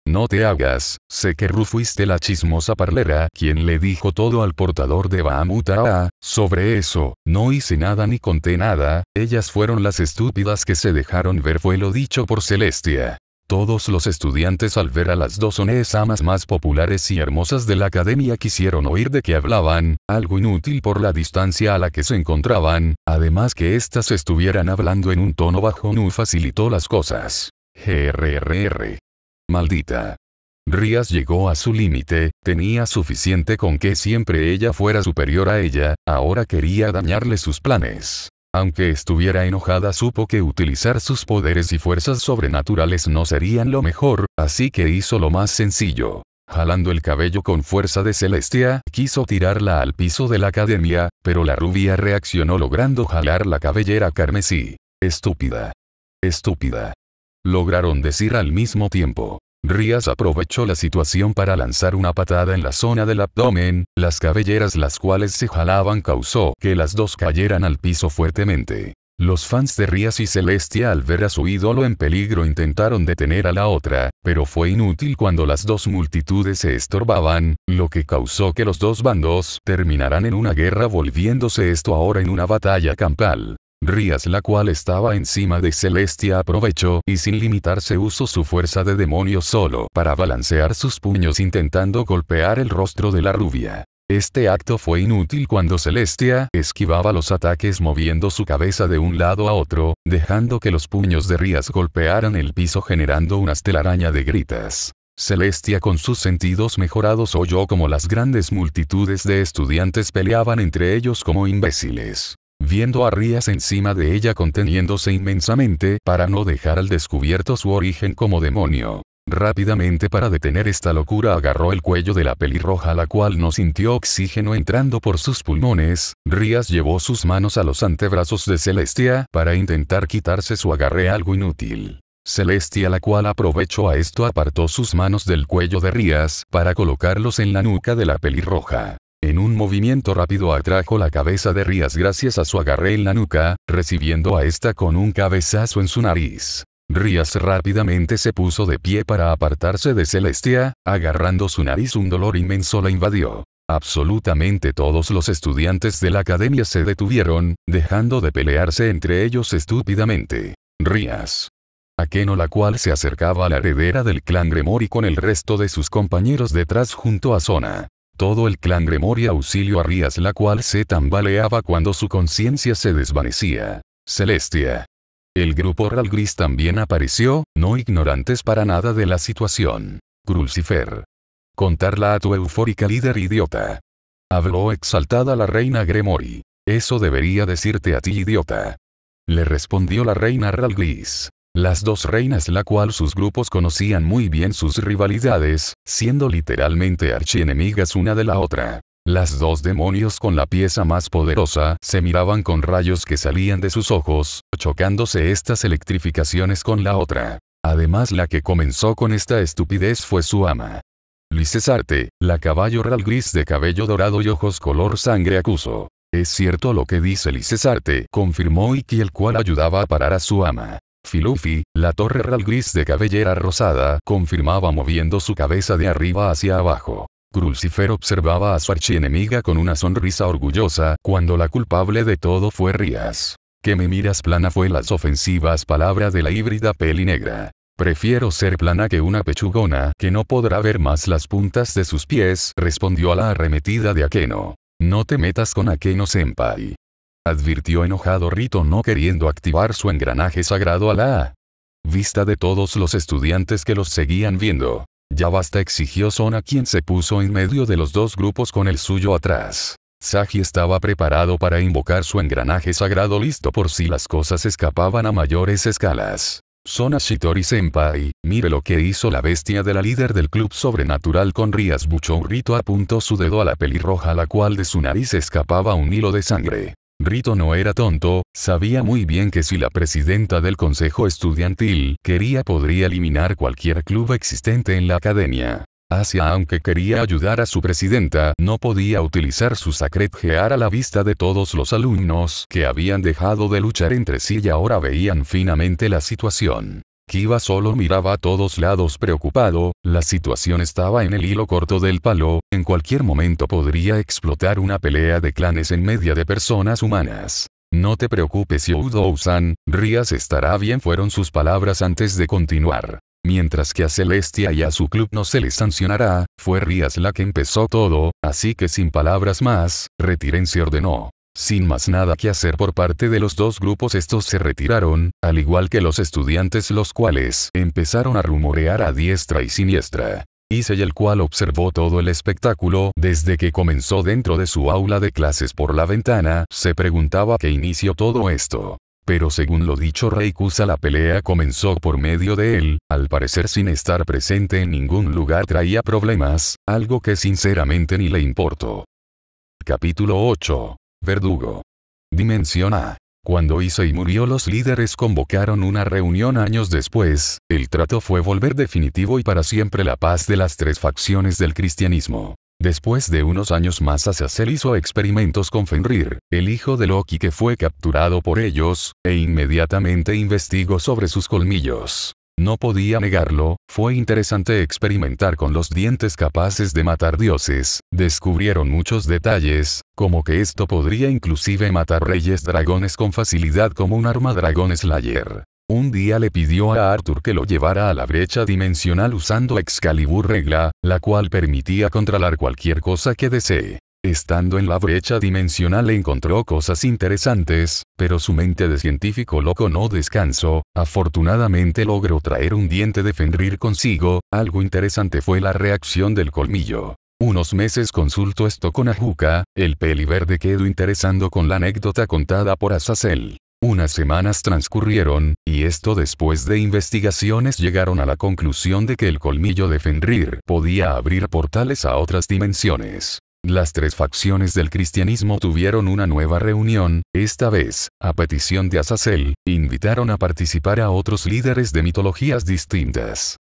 B: No te hagas, sé que Ru fuiste la chismosa parlera quien le dijo todo al portador de Bahamuta. sobre eso, no hice nada ni conté nada, ellas fueron las estúpidas que se dejaron ver fue lo dicho por Celestia. Todos los estudiantes al ver a las dos amas más populares y hermosas de la academia quisieron oír de qué hablaban, algo inútil por la distancia a la que se encontraban, además que éstas estuvieran hablando en un tono bajo no facilitó las cosas. GRRR. Maldita. Rías llegó a su límite, tenía suficiente con que siempre ella fuera superior a ella, ahora quería dañarle sus planes. Aunque estuviera enojada supo que utilizar sus poderes y fuerzas sobrenaturales no serían lo mejor, así que hizo lo más sencillo. Jalando el cabello con fuerza de Celestia, quiso tirarla al piso de la academia, pero la rubia reaccionó logrando jalar la cabellera carmesí. Estúpida. Estúpida. Lograron decir al mismo tiempo. Rías aprovechó la situación para lanzar una patada en la zona del abdomen, las cabelleras las cuales se jalaban causó que las dos cayeran al piso fuertemente. Los fans de Rías y Celestia al ver a su ídolo en peligro intentaron detener a la otra, pero fue inútil cuando las dos multitudes se estorbaban, lo que causó que los dos bandos terminaran en una guerra volviéndose esto ahora en una batalla campal. Rías la cual estaba encima de Celestia aprovechó y sin limitarse usó su fuerza de demonio solo para balancear sus puños intentando golpear el rostro de la rubia. Este acto fue inútil cuando Celestia esquivaba los ataques moviendo su cabeza de un lado a otro, dejando que los puños de Rías golpearan el piso generando una telaraña de gritas. Celestia con sus sentidos mejorados oyó como las grandes multitudes de estudiantes peleaban entre ellos como imbéciles viendo a Rías encima de ella conteniéndose inmensamente para no dejar al descubierto su origen como demonio. Rápidamente para detener esta locura agarró el cuello de la pelirroja la cual no sintió oxígeno entrando por sus pulmones, Rías llevó sus manos a los antebrazos de Celestia para intentar quitarse su agarre algo inútil. Celestia la cual aprovechó a esto apartó sus manos del cuello de Rías para colocarlos en la nuca de la pelirroja. En un movimiento rápido atrajo la cabeza de Rías gracias a su agarre en la nuca, recibiendo a esta con un cabezazo en su nariz. Rías rápidamente se puso de pie para apartarse de Celestia, agarrando su nariz un dolor inmenso la invadió. Absolutamente todos los estudiantes de la academia se detuvieron, dejando de pelearse entre ellos estúpidamente. Rías. Akeno la cual se acercaba a la heredera del clan Gremori con el resto de sus compañeros detrás junto a Sona. Todo el clan Gremory auxilio a Rías la cual se tambaleaba cuando su conciencia se desvanecía. Celestia. El grupo Ralgris también apareció, no ignorantes para nada de la situación. Crucifer. Contarla a tu eufórica líder idiota. Habló exaltada la reina Gremory. Eso debería decirte a ti idiota. Le respondió la reina Ralgris. Las dos reinas la cual sus grupos conocían muy bien sus rivalidades, siendo literalmente archienemigas una de la otra. Las dos demonios con la pieza más poderosa se miraban con rayos que salían de sus ojos, chocándose estas electrificaciones con la otra. Además la que comenzó con esta estupidez fue su ama. Licesarte, la caballo real gris de cabello dorado y ojos color sangre acuso. Es cierto lo que dice Licesarte, confirmó Iki el cual ayudaba a parar a su ama. Filufi, la torre real gris de cabellera rosada, confirmaba moviendo su cabeza de arriba hacia abajo. Crucifer observaba a su archienemiga con una sonrisa orgullosa, cuando la culpable de todo fue Rías. Que me miras plana fue las ofensivas palabras de la híbrida peli negra. Prefiero ser plana que una pechugona que no podrá ver más las puntas de sus pies, respondió a la arremetida de Akeno. No te metas con Akeno Senpai advirtió enojado Rito no queriendo activar su engranaje sagrado a la vista de todos los estudiantes que los seguían viendo. Ya basta exigió Sona quien se puso en medio de los dos grupos con el suyo atrás. Saji estaba preparado para invocar su engranaje sagrado listo por si las cosas escapaban a mayores escalas. Sona Shitori Senpai, mire lo que hizo la bestia de la líder del club sobrenatural con Rías Bucho. Rito apuntó su dedo a la pelirroja la cual de su nariz escapaba un hilo de sangre. Rito no era tonto, sabía muy bien que si la presidenta del consejo estudiantil quería podría eliminar cualquier club existente en la academia. Asia aunque quería ayudar a su presidenta, no podía utilizar su Sacred Gear a la vista de todos los alumnos que habían dejado de luchar entre sí y ahora veían finamente la situación. Kiva solo miraba a todos lados preocupado, la situación estaba en el hilo corto del palo, en cualquier momento podría explotar una pelea de clanes en media de personas humanas. No te preocupes Yodou san Rías estará bien fueron sus palabras antes de continuar. Mientras que a Celestia y a su club no se les sancionará, fue Rías la que empezó todo, así que sin palabras más, se ordenó. Sin más nada que hacer por parte de los dos grupos estos se retiraron, al igual que los estudiantes los cuales empezaron a rumorear a diestra y siniestra. y el cual observó todo el espectáculo desde que comenzó dentro de su aula de clases por la ventana, se preguntaba qué inició todo esto. Pero según lo dicho Reikusa la pelea comenzó por medio de él, al parecer sin estar presente en ningún lugar traía problemas, algo que sinceramente ni le importó. Capítulo 8 Verdugo. Dimensión A. Cuando y murió los líderes convocaron una reunión años después, el trato fue volver definitivo y para siempre la paz de las tres facciones del cristianismo. Después de unos años más Azazel hizo experimentos con Fenrir, el hijo de Loki que fue capturado por ellos, e inmediatamente investigó sobre sus colmillos. No podía negarlo, fue interesante experimentar con los dientes capaces de matar dioses, descubrieron muchos detalles, como que esto podría inclusive matar reyes dragones con facilidad como un arma dragón slayer. Un día le pidió a Arthur que lo llevara a la brecha dimensional usando Excalibur regla, la cual permitía controlar cualquier cosa que desee. Estando en la brecha dimensional encontró cosas interesantes, pero su mente de científico loco no descansó, afortunadamente logró traer un diente de Fenrir consigo, algo interesante fue la reacción del colmillo. Unos meses consultó esto con Ajuka, el peliverde quedó interesando con la anécdota contada por Azazel. Unas semanas transcurrieron, y esto después de investigaciones llegaron a la conclusión de que el colmillo de Fenrir podía abrir portales a otras dimensiones. Las tres facciones del cristianismo tuvieron una nueva reunión, esta vez, a petición de Azazel, invitaron a participar a otros líderes de mitologías distintas.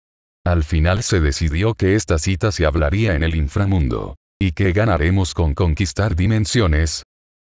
B: Al final se decidió que esta cita se hablaría en el inframundo. ¿Y qué ganaremos con conquistar dimensiones?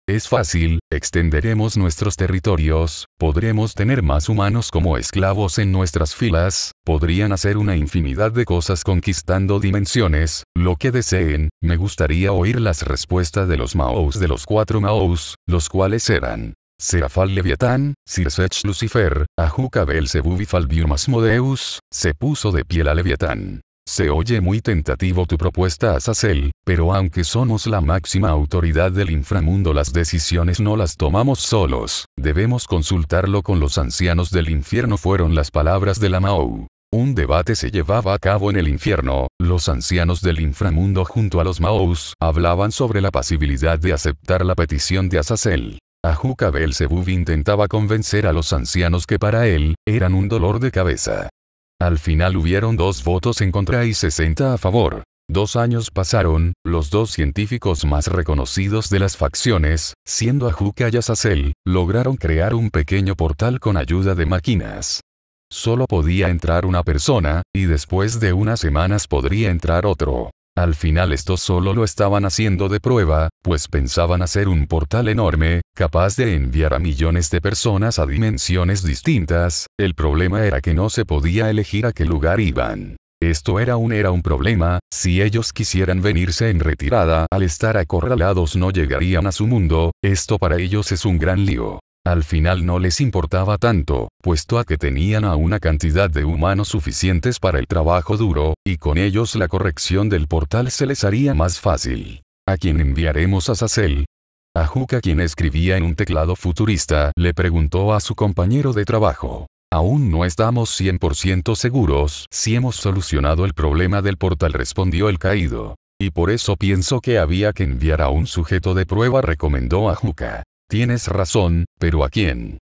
B: Es fácil, extenderemos nuestros territorios, podremos tener más humanos como esclavos en nuestras filas, podrían hacer una infinidad de cosas conquistando dimensiones, lo que deseen, me gustaría oír las respuestas de los Maos de los cuatro Maos, los cuales eran. Serafal Leviatán, Sirsech Lucifer, Ajuca Belzebub y se puso de pie a Leviatán. Se oye muy tentativo tu propuesta Azazel, pero aunque somos la máxima autoridad del inframundo las decisiones no las tomamos solos, debemos consultarlo con los ancianos del infierno fueron las palabras de la Mao. Un debate se llevaba a cabo en el infierno, los ancianos del inframundo junto a los Maous hablaban sobre la posibilidad de aceptar la petición de Azazel. Ajuka Belzebub intentaba convencer a los ancianos que para él, eran un dolor de cabeza. Al final hubieron dos votos en contra y 60 a favor. Dos años pasaron, los dos científicos más reconocidos de las facciones, siendo Ajuka y Azazel, lograron crear un pequeño portal con ayuda de máquinas. Solo podía entrar una persona, y después de unas semanas podría entrar otro. Al final esto solo lo estaban haciendo de prueba, pues pensaban hacer un portal enorme, capaz de enviar a millones de personas a dimensiones distintas, el problema era que no se podía elegir a qué lugar iban. Esto era un era un problema, si ellos quisieran venirse en retirada al estar acorralados no llegarían a su mundo, esto para ellos es un gran lío. Al final no les importaba tanto, puesto a que tenían a una cantidad de humanos suficientes para el trabajo duro, y con ellos la corrección del portal se les haría más fácil. A quién enviaremos a a Juca, quien escribía en un teclado futurista, le preguntó a su compañero de trabajo. Aún no estamos 100% seguros si hemos solucionado el problema del portal, respondió el caído. Y por eso pienso que había que enviar a un sujeto de prueba, recomendó a Ajuka. Tienes razón, pero ¿a quién?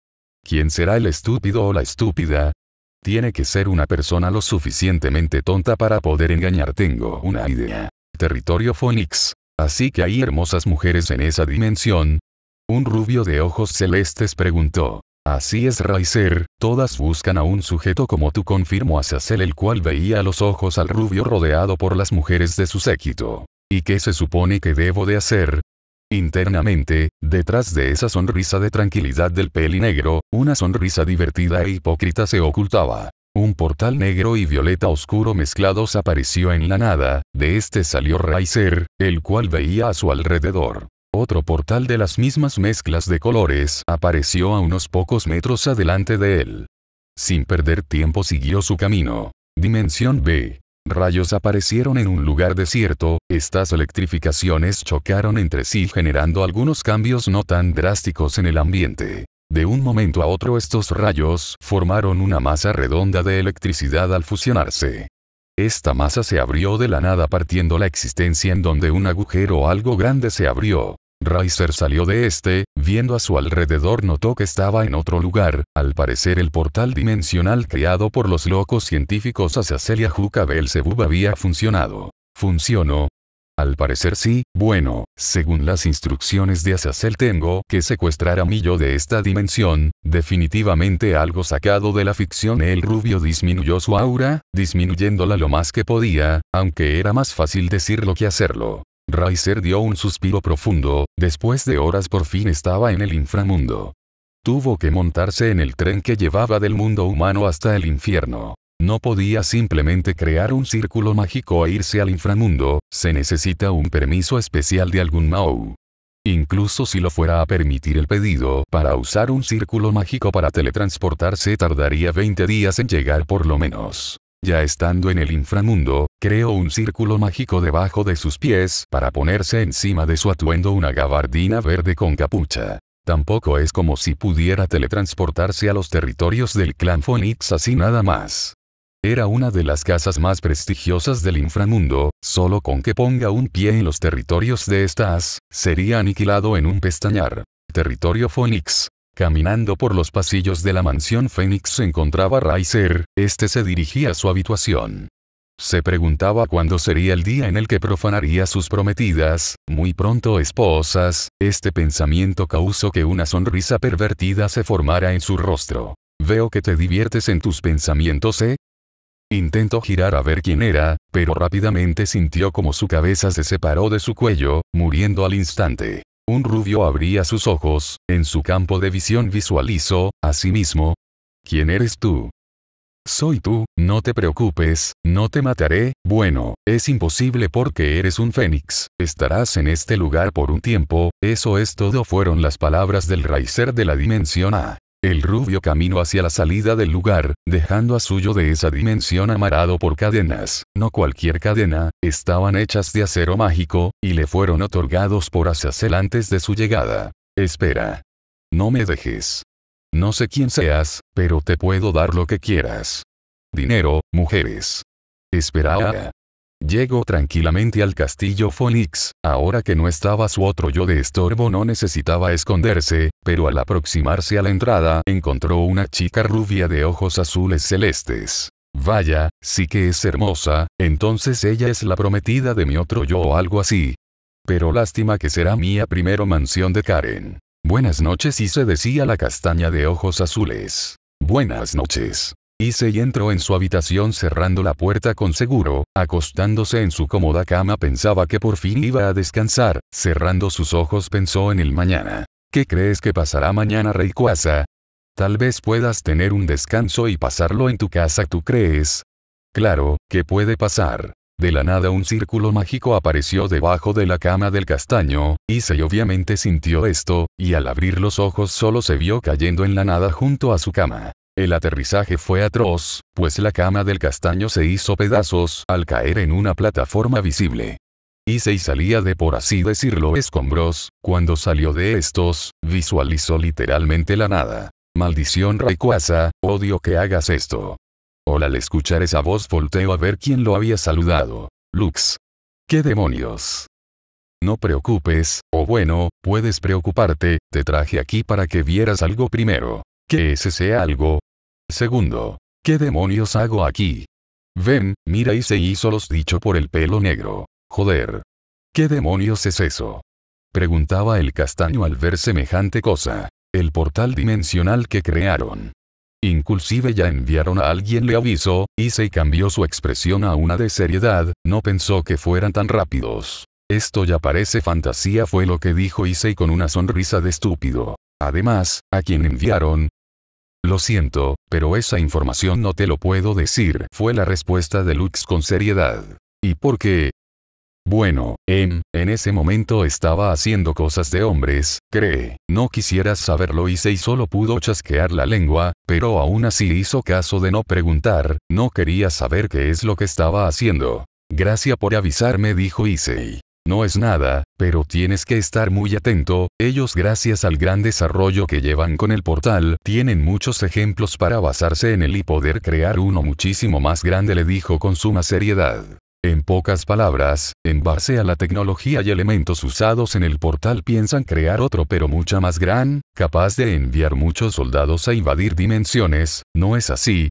B: ¿Quién será el estúpido o la estúpida? Tiene que ser una persona lo suficientemente tonta para poder engañar. Tengo una idea. Territorio Phoenix. Así que hay hermosas mujeres en esa dimensión. Un rubio de ojos celestes preguntó. Así es Raiser, todas buscan a un sujeto como tú confirmó Azazel el cual veía los ojos al rubio rodeado por las mujeres de su séquito. ¿Y qué se supone que debo de hacer? Internamente, detrás de esa sonrisa de tranquilidad del peli negro, una sonrisa divertida e hipócrita se ocultaba. Un portal negro y violeta oscuro mezclados apareció en la nada, de este salió Raiser, el cual veía a su alrededor. Otro portal de las mismas mezclas de colores apareció a unos pocos metros adelante de él. Sin perder tiempo siguió su camino. Dimensión B. Rayos aparecieron en un lugar desierto, estas electrificaciones chocaron entre sí generando algunos cambios no tan drásticos en el ambiente. De un momento a otro estos rayos formaron una masa redonda de electricidad al fusionarse. Esta masa se abrió de la nada partiendo la existencia en donde un agujero o algo grande se abrió. Riser salió de este, viendo a su alrededor notó que estaba en otro lugar, al parecer el portal dimensional creado por los locos científicos hacia y Belzebub había funcionado. Funcionó, al parecer sí, bueno, según las instrucciones de Azazel tengo que secuestrar a yo de esta dimensión, definitivamente algo sacado de la ficción el rubio disminuyó su aura, disminuyéndola lo más que podía, aunque era más fácil decirlo que hacerlo. Riser dio un suspiro profundo, después de horas por fin estaba en el inframundo. Tuvo que montarse en el tren que llevaba del mundo humano hasta el infierno. No podía simplemente crear un círculo mágico e irse al inframundo, se necesita un permiso especial de algún Mao. Incluso si lo fuera a permitir el pedido, para usar un círculo mágico para teletransportarse tardaría 20 días en llegar por lo menos. Ya estando en el inframundo, creó un círculo mágico debajo de sus pies para ponerse encima de su atuendo una gabardina verde con capucha. Tampoco es como si pudiera teletransportarse a los territorios del clan Phoenix así nada más. Era una de las casas más prestigiosas del inframundo, solo con que ponga un pie en los territorios de estas, sería aniquilado en un pestañar. Territorio Phoenix, Caminando por los pasillos de la mansión Fénix se encontraba Riser, este se dirigía a su habitación. Se preguntaba cuándo sería el día en el que profanaría sus prometidas, muy pronto esposas, este pensamiento causó que una sonrisa pervertida se formara en su rostro. Veo que te diviertes en tus pensamientos, ¿eh? Intentó girar a ver quién era, pero rápidamente sintió como su cabeza se separó de su cuello, muriendo al instante. Un rubio abría sus ojos, en su campo de visión visualizó, asimismo. ¿Quién eres tú? Soy tú, no te preocupes, no te mataré, bueno, es imposible porque eres un fénix, estarás en este lugar por un tiempo, eso es todo fueron las palabras del raícer de la dimensión A. El rubio camino hacia la salida del lugar, dejando a suyo de esa dimensión amarrado por cadenas, no cualquier cadena, estaban hechas de acero mágico, y le fueron otorgados por Azazel antes de su llegada. Espera. No me dejes. No sé quién seas, pero te puedo dar lo que quieras. Dinero, mujeres. Espera ahora. Llegó tranquilamente al castillo Phoenix, ahora que no estaba su otro yo de estorbo no necesitaba esconderse, pero al aproximarse a la entrada encontró una chica rubia de ojos azules celestes. Vaya, sí que es hermosa, entonces ella es la prometida de mi otro yo o algo así. Pero lástima que será mía primero mansión de Karen. Buenas noches y se decía la castaña de ojos azules. Buenas noches y entró en su habitación cerrando la puerta con seguro, acostándose en su cómoda cama pensaba que por fin iba a descansar, cerrando sus ojos pensó en el mañana. ¿Qué crees que pasará mañana Reikuasa? Tal vez puedas tener un descanso y pasarlo en tu casa ¿tú crees? Claro, que puede pasar. De la nada un círculo mágico apareció debajo de la cama del castaño, se obviamente sintió esto, y al abrir los ojos solo se vio cayendo en la nada junto a su cama. El aterrizaje fue atroz, pues la cama del castaño se hizo pedazos al caer en una plataforma visible. se salía de por así decirlo escombros, cuando salió de estos, visualizó literalmente la nada. Maldición Rayquaza, odio que hagas esto. Hola al escuchar esa voz volteo a ver quién lo había saludado. Lux. ¿Qué demonios? No preocupes, o bueno, puedes preocuparte, te traje aquí para que vieras algo primero que ese sea algo. Segundo, ¿qué demonios hago aquí? Ven, mira y se hizo los dicho por el pelo negro. Joder. ¿Qué demonios es eso? Preguntaba el castaño al ver semejante cosa. El portal dimensional que crearon. Inclusive ya enviaron a alguien le aviso, y se cambió su expresión a una de seriedad, no pensó que fueran tan rápidos. Esto ya parece fantasía fue lo que dijo Issei con una sonrisa de estúpido. Además, a quien enviaron, lo siento, pero esa información no te lo puedo decir, fue la respuesta de Lux con seriedad. ¿Y por qué? Bueno, en, en ese momento estaba haciendo cosas de hombres, cree, no quisieras saberlo Isei solo pudo chasquear la lengua, pero aún así hizo caso de no preguntar, no quería saber qué es lo que estaba haciendo. Gracias por avisarme dijo Issei. No es nada, pero tienes que estar muy atento, ellos gracias al gran desarrollo que llevan con el portal, tienen muchos ejemplos para basarse en él y poder crear uno muchísimo más grande, le dijo con suma seriedad. En pocas palabras, en base a la tecnología y elementos usados en el portal piensan crear otro pero mucha más gran, capaz de enviar muchos soldados a e invadir dimensiones, ¿no es así?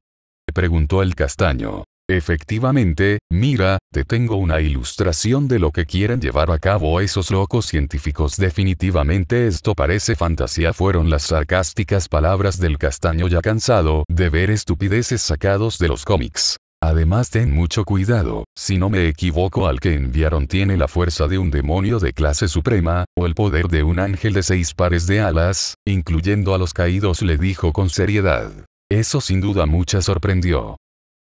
B: preguntó el castaño. Efectivamente, mira, te tengo una ilustración de lo que quieren llevar a cabo esos locos científicos. Definitivamente esto parece fantasía fueron las sarcásticas palabras del castaño ya cansado de ver estupideces sacados de los cómics. Además ten mucho cuidado, si no me equivoco al que enviaron tiene la fuerza de un demonio de clase suprema, o el poder de un ángel de seis pares de alas, incluyendo a los caídos le dijo con seriedad. Eso sin duda mucha sorprendió.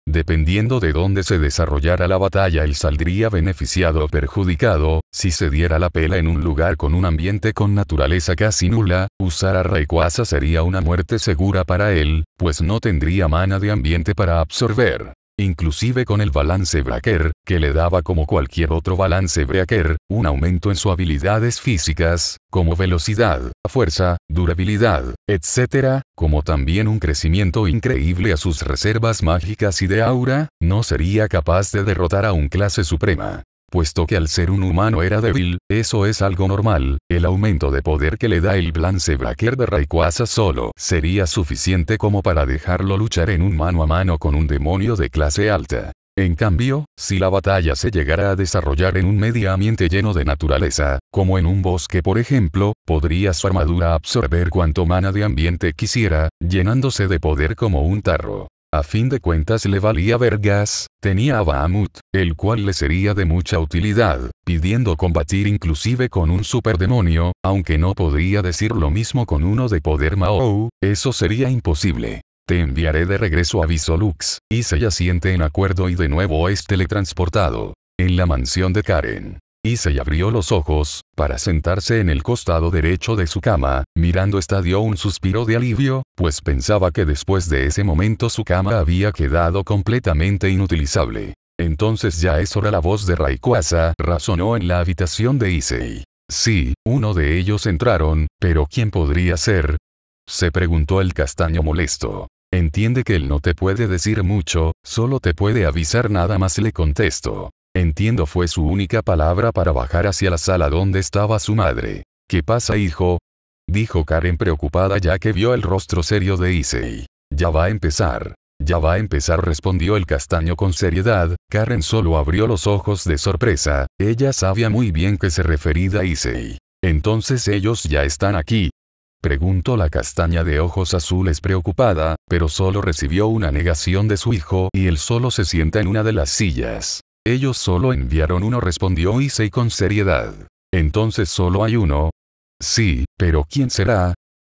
B: Dependiendo de dónde se desarrollara la batalla, él saldría beneficiado o perjudicado, si se diera la pela en un lugar con un ambiente con naturaleza casi nula, usar a Rayquaza sería una muerte segura para él, pues no tendría mana de ambiente para absorber inclusive con el balance breaker, que le daba como cualquier otro balance breaker, un aumento en sus habilidades físicas, como velocidad, fuerza, durabilidad, etc., como también un crecimiento increíble a sus reservas mágicas y de aura, no sería capaz de derrotar a un clase suprema puesto que al ser un humano era débil, eso es algo normal, el aumento de poder que le da el Blacker de Rayquaza solo sería suficiente como para dejarlo luchar en un mano a mano con un demonio de clase alta. En cambio, si la batalla se llegara a desarrollar en un medio ambiente lleno de naturaleza, como en un bosque por ejemplo, podría su armadura absorber cuanto mana de ambiente quisiera, llenándose de poder como un tarro. A fin de cuentas le valía vergas, tenía a Bahamut, el cual le sería de mucha utilidad, pidiendo combatir inclusive con un superdemonio, aunque no podría decir lo mismo con uno de poder Mao, eso sería imposible. Te enviaré de regreso a Visolux, y se siente en acuerdo y de nuevo es teletransportado. En la mansión de Karen, Issei abrió los ojos, para sentarse en el costado derecho de su cama, mirando esta dio un suspiro de alivio, pues pensaba que después de ese momento su cama había quedado completamente inutilizable. Entonces ya es hora la voz de Raikuasa, razonó en la habitación de Issei. Sí, uno de ellos entraron, pero ¿quién podría ser? Se preguntó el castaño molesto. Entiende que él no te puede decir mucho, solo te puede avisar nada más le contesto. Entiendo fue su única palabra para bajar hacia la sala donde estaba su madre. ¿Qué pasa hijo? Dijo Karen preocupada ya que vio el rostro serio de Issei. Ya va a empezar. Ya va a empezar respondió el castaño con seriedad, Karen solo abrió los ojos de sorpresa, ella sabía muy bien que se refería a Issei. Entonces ellos ya están aquí. Preguntó la castaña de ojos azules preocupada, pero solo recibió una negación de su hijo y él solo se sienta en una de las sillas. Ellos solo enviaron uno, respondió Issei con seriedad. Entonces solo hay uno. Sí, pero ¿quién será?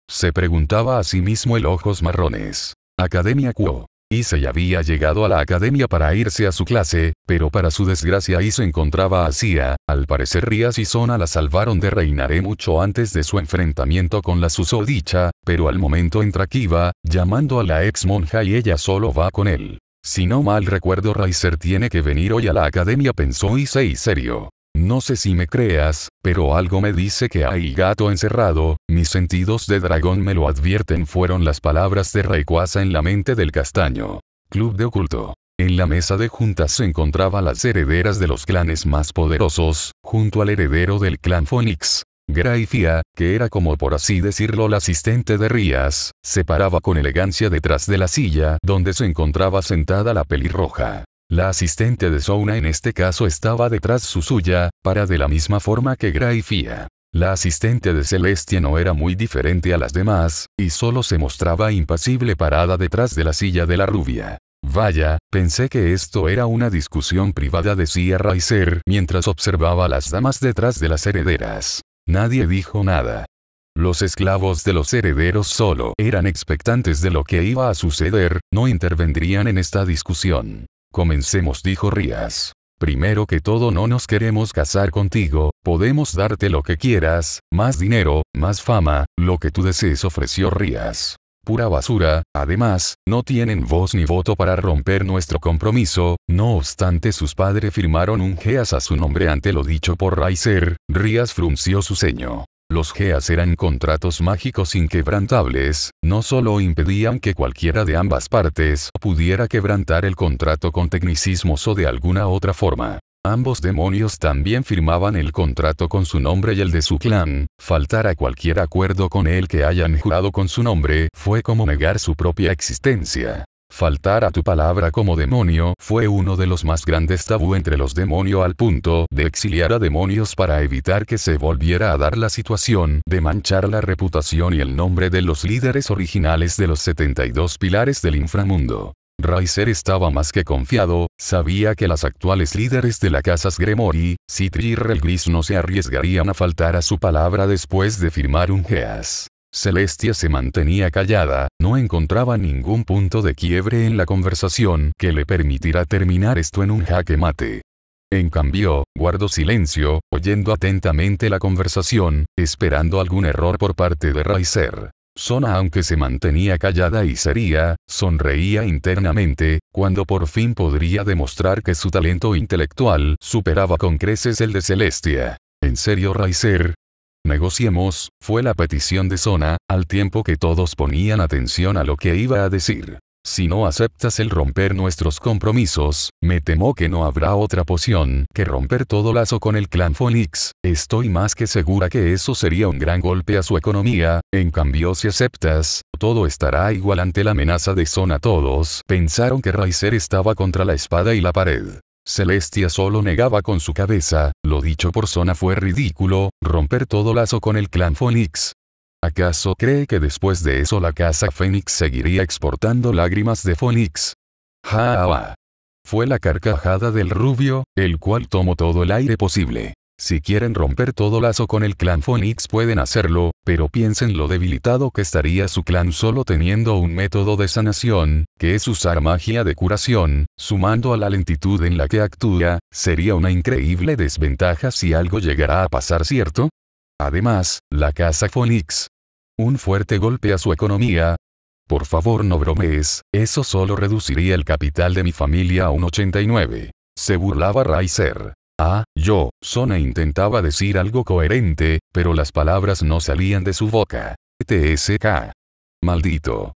B: Se preguntaba a sí mismo el ojos marrones. Academia Kuo. Issei había llegado a la academia para irse a su clase, pero para su desgracia ahí encontraba a Sia, al parecer Rías y Sona la salvaron de Reinaré mucho antes de su enfrentamiento con la susodicha, pero al momento entra Kiva, llamando a la ex monja y ella solo va con él. Si no mal recuerdo, Riser tiene que venir hoy a la academia, pensó y sé serio. No sé si me creas, pero algo me dice que hay gato encerrado, mis sentidos de dragón me lo advierten fueron las palabras de Rayquaza en la mente del castaño. Club de oculto. En la mesa de juntas se encontraban las herederas de los clanes más poderosos, junto al heredero del clan Phoenix, Gray que era como por así decirlo la asistente de Rías, se paraba con elegancia detrás de la silla donde se encontraba sentada la pelirroja. La asistente de Sona en este caso estaba detrás su suya, para de la misma forma que Grayfia. La asistente de Celestia no era muy diferente a las demás, y solo se mostraba impasible parada detrás de la silla de la rubia. Vaya, pensé que esto era una discusión privada decía Raizer mientras observaba a las damas detrás de las herederas. Nadie dijo nada. Los esclavos de los herederos solo eran expectantes de lo que iba a suceder, no intervendrían en esta discusión. Comencemos, dijo Rías. Primero que todo no nos queremos casar contigo, podemos darte lo que quieras, más dinero, más fama, lo que tú desees ofreció Rías pura basura, además, no tienen voz ni voto para romper nuestro compromiso, no obstante sus padres firmaron un GEAS a su nombre ante lo dicho por Raiser, Rías frunció su ceño. Los GEAS eran contratos mágicos inquebrantables, no solo impedían que cualquiera de ambas partes pudiera quebrantar el contrato con tecnicismos o de alguna otra forma, Ambos demonios también firmaban el contrato con su nombre y el de su clan, faltar a cualquier acuerdo con él que hayan jurado con su nombre fue como negar su propia existencia. Faltar a tu palabra como demonio fue uno de los más grandes tabú entre los demonios al punto de exiliar a demonios para evitar que se volviera a dar la situación de manchar la reputación y el nombre de los líderes originales de los 72 pilares del inframundo raiser estaba más que confiado, sabía que las actuales líderes de la casa Gremory, Citri y Relgris no se arriesgarían a faltar a su palabra después de firmar un GEAS. Celestia se mantenía callada, no encontraba ningún punto de quiebre en la conversación que le permitirá terminar esto en un jaque mate. En cambio, guardó silencio, oyendo atentamente la conversación, esperando algún error por parte de Riser. Sona aunque se mantenía callada y seria, sonreía internamente, cuando por fin podría demostrar que su talento intelectual superaba con creces el de Celestia. ¿En serio Raiser? Negociemos, fue la petición de Sona, al tiempo que todos ponían atención a lo que iba a decir. Si no aceptas el romper nuestros compromisos, me temo que no habrá otra poción que romper todo lazo con el clan Phoenix. Estoy más que segura que eso sería un gran golpe a su economía. En cambio, si aceptas, todo estará igual ante la amenaza de Zona. Todos pensaron que Raiser estaba contra la espada y la pared. Celestia solo negaba con su cabeza, lo dicho por Zona fue ridículo, romper todo lazo con el clan Phoenix, ¿Acaso cree que después de eso la casa Fénix seguiría exportando lágrimas de Fénix? Ja, Fue la carcajada del rubio, el cual tomó todo el aire posible. Si quieren romper todo lazo con el clan Phoenix pueden hacerlo, pero piensen lo debilitado que estaría su clan solo teniendo un método de sanación, que es usar magia de curación, sumando a la lentitud en la que actúa, sería una increíble desventaja si algo llegara a pasar, ¿cierto? Además, la casa Phoenix, un fuerte golpe a su economía. Por favor no bromees, eso solo reduciría el capital de mi familia a un 89. Se burlaba Reiser. Ah, yo, Sona intentaba decir algo coherente, pero las palabras no salían de su boca. TSK. Maldito.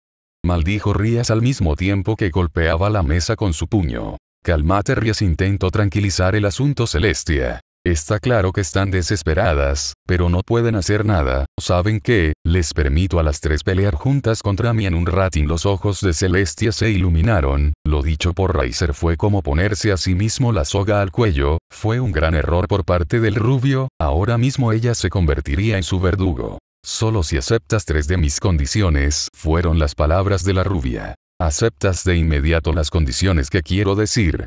B: Maldijo Rías al mismo tiempo que golpeaba la mesa con su puño. Calmate Rías intentó tranquilizar el asunto Celestia. Está claro que están desesperadas, pero no pueden hacer nada, ¿saben qué? Les permito a las tres pelear juntas contra mí en un ratín. Los ojos de Celestia se iluminaron, lo dicho por Riser fue como ponerse a sí mismo la soga al cuello, fue un gran error por parte del rubio, ahora mismo ella se convertiría en su verdugo. Solo si aceptas tres de mis condiciones, fueron las palabras de la rubia. ¿Aceptas de inmediato las condiciones que quiero decir?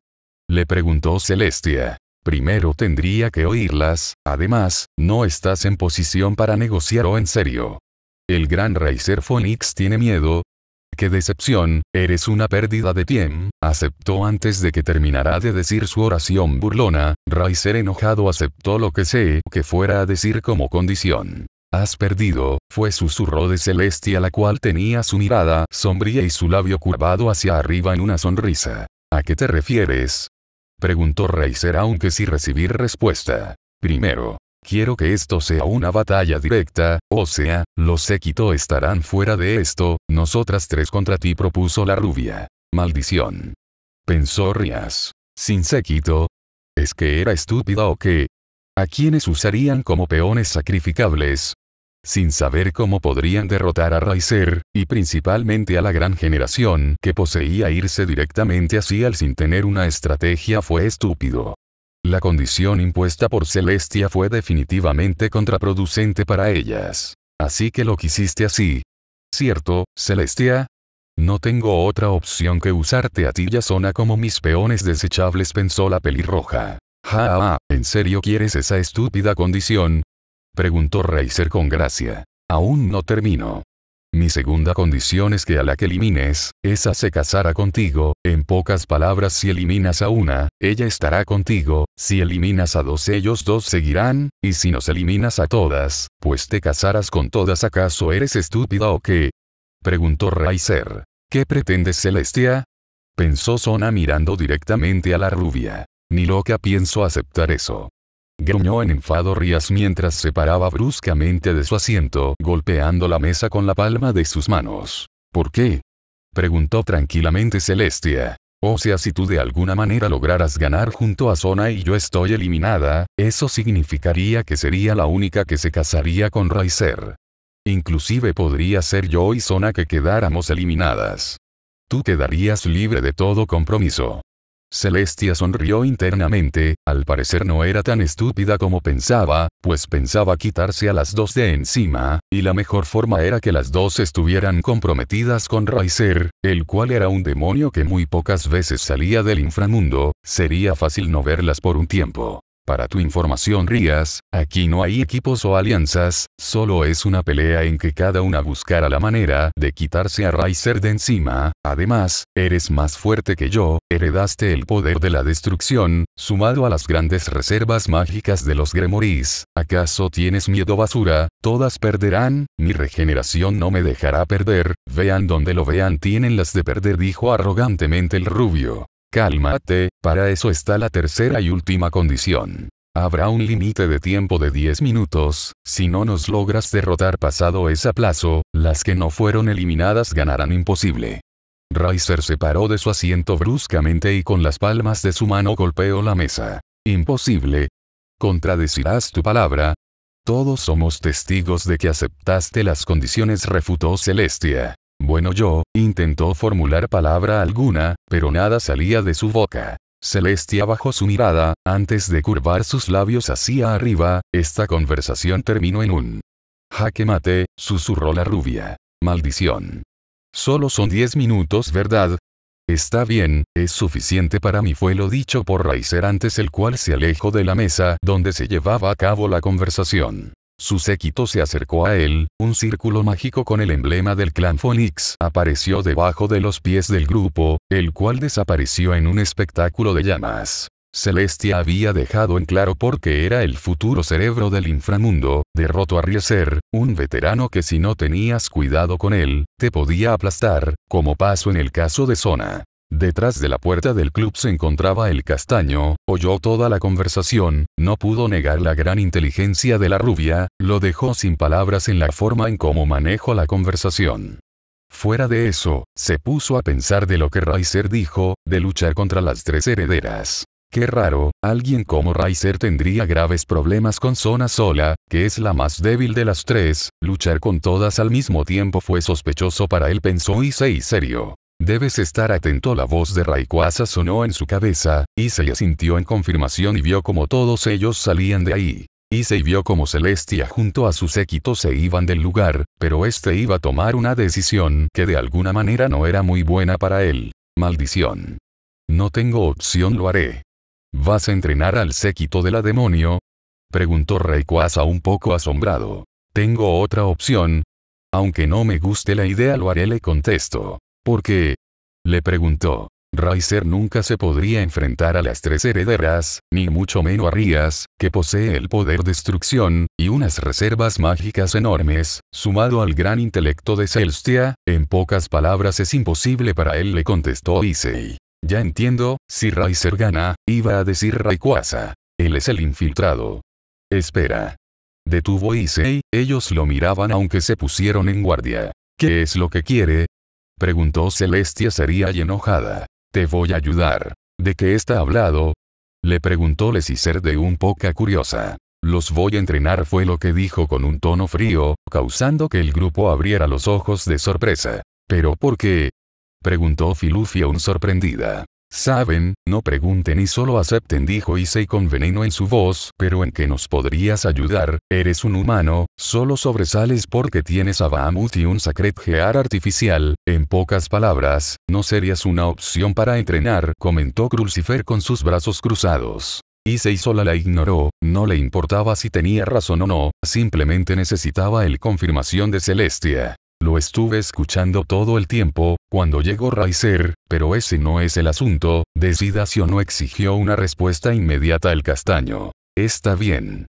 B: Le preguntó Celestia primero tendría que oírlas, además, no estás en posición para negociar o en serio. El gran Racer Phoenix tiene miedo. ¡Qué decepción! Eres una pérdida de tiempo, aceptó antes de que terminara de decir su oración burlona, Racer enojado aceptó lo que sé que fuera a decir como condición. Has perdido, fue susurro de Celestia la cual tenía su mirada sombría y su labio curvado hacia arriba en una sonrisa. ¿A qué te refieres? Preguntó Reiser aunque sin recibir respuesta. Primero, Quiero que esto sea una batalla directa, o sea, los séquito estarán fuera de esto, nosotras tres contra ti propuso la rubia. Maldición. Pensó Rias. ¿Sin séquito? ¿Es que era estúpida o qué? ¿A quiénes usarían como peones sacrificables? sin saber cómo podrían derrotar a Riser, y principalmente a la gran generación que poseía irse directamente hacia al sin tener una estrategia fue estúpido. La condición impuesta por Celestia fue definitivamente contraproducente para ellas. Así que lo quisiste así. ¿Cierto, Celestia? No tengo otra opción que usarte a ti y a Zona como mis peones desechables pensó la pelirroja. ja, ¿en serio quieres esa estúpida condición? Preguntó Reiser con gracia. Aún no termino. Mi segunda condición es que a la que elimines, esa se casará contigo, en pocas palabras si eliminas a una, ella estará contigo, si eliminas a dos ellos dos seguirán, y si nos eliminas a todas, pues te casarás con todas acaso eres estúpida o qué? Preguntó Reiser. ¿Qué pretendes Celestia? Pensó Sona mirando directamente a la rubia. Ni loca pienso aceptar eso gruñó en enfado Rías mientras se paraba bruscamente de su asiento, golpeando la mesa con la palma de sus manos. ¿Por qué? preguntó tranquilamente Celestia. O oh, sea, si tú de alguna manera lograras ganar junto a Zona y yo estoy eliminada, eso significaría que sería la única que se casaría con Raizer. Inclusive podría ser yo y Zona que quedáramos eliminadas. Tú quedarías libre de todo compromiso. Celestia sonrió internamente, al parecer no era tan estúpida como pensaba, pues pensaba quitarse a las dos de encima, y la mejor forma era que las dos estuvieran comprometidas con Raiser, el cual era un demonio que muy pocas veces salía del inframundo, sería fácil no verlas por un tiempo. Para tu información Rías, aquí no hay equipos o alianzas, solo es una pelea en que cada una buscará la manera de quitarse a Riser de encima, además, eres más fuerte que yo, heredaste el poder de la destrucción, sumado a las grandes reservas mágicas de los Gremoris, ¿acaso tienes miedo basura? Todas perderán, mi regeneración no me dejará perder, vean donde lo vean tienen las de perder dijo arrogantemente el rubio. Cálmate, para eso está la tercera y última condición. Habrá un límite de tiempo de 10 minutos, si no nos logras derrotar pasado ese plazo, las que no fueron eliminadas ganarán imposible. Riser se paró de su asiento bruscamente y con las palmas de su mano golpeó la mesa. Imposible. ¿Contradecirás tu palabra? Todos somos testigos de que aceptaste las condiciones, refutó Celestia. Bueno yo, intentó formular palabra alguna, pero nada salía de su boca. Celestia bajó su mirada, antes de curvar sus labios hacia arriba, esta conversación terminó en un jaque mate, susurró la rubia. Maldición. Solo son diez minutos, ¿verdad? Está bien, es suficiente para mí fue lo dicho por Raizer antes el cual se alejó de la mesa donde se llevaba a cabo la conversación. Su séquito se acercó a él, un círculo mágico con el emblema del clan Phoenix apareció debajo de los pies del grupo, el cual desapareció en un espectáculo de llamas. Celestia había dejado en claro por qué era el futuro cerebro del inframundo, derroto a Rieser, un veterano que si no tenías cuidado con él, te podía aplastar, como pasó en el caso de Zona. Detrás de la puerta del club se encontraba el castaño, oyó toda la conversación, no pudo negar la gran inteligencia de la rubia, lo dejó sin palabras en la forma en cómo manejó la conversación. Fuera de eso, se puso a pensar de lo que Riser dijo, de luchar contra las tres herederas. Qué raro, alguien como Riser tendría graves problemas con Zona Sola, que es la más débil de las tres, luchar con todas al mismo tiempo fue sospechoso para él pensó y se serio. Debes estar atento. La voz de Rayquaza sonó en su cabeza, y se asintió en confirmación y vio como todos ellos salían de ahí. Y se vio como Celestia junto a su séquito se iban del lugar, pero este iba a tomar una decisión que de alguna manera no era muy buena para él. Maldición. No tengo opción, lo haré. ¿Vas a entrenar al séquito de la demonio? Preguntó Rayquaza un poco asombrado. Tengo otra opción. Aunque no me guste la idea, lo haré, le contesto qué? le preguntó, Riser nunca se podría enfrentar a las tres herederas, ni mucho menos a Rías, que posee el poder destrucción, y unas reservas mágicas enormes, sumado al gran intelecto de Celestia, en pocas palabras es imposible para él le contestó Issei. Ya entiendo, si Riser gana, iba a decir Rayquaza. Él es el infiltrado. Espera. Detuvo Issei, ellos lo miraban aunque se pusieron en guardia. ¿Qué es lo que quiere? Preguntó Celestia seria y enojada. Te voy a ayudar. ¿De qué está hablado? Le preguntó ser de un poca curiosa. Los voy a entrenar fue lo que dijo con un tono frío, causando que el grupo abriera los ojos de sorpresa. ¿Pero por qué? Preguntó Filufia un sorprendida. Saben, no pregunten y solo acepten, dijo Issei con veneno en su voz, pero en que nos podrías ayudar, eres un humano, solo sobresales porque tienes a Bahamut y un Sacred Gear artificial, en pocas palabras, no serías una opción para entrenar, comentó Crucifer con sus brazos cruzados. Issei sola la ignoró, no le importaba si tenía razón o no, simplemente necesitaba el confirmación de Celestia. Lo estuve escuchando todo el tiempo, cuando llegó Raizer, pero ese no es el asunto, decidacio no exigió una respuesta inmediata El castaño. Está bien.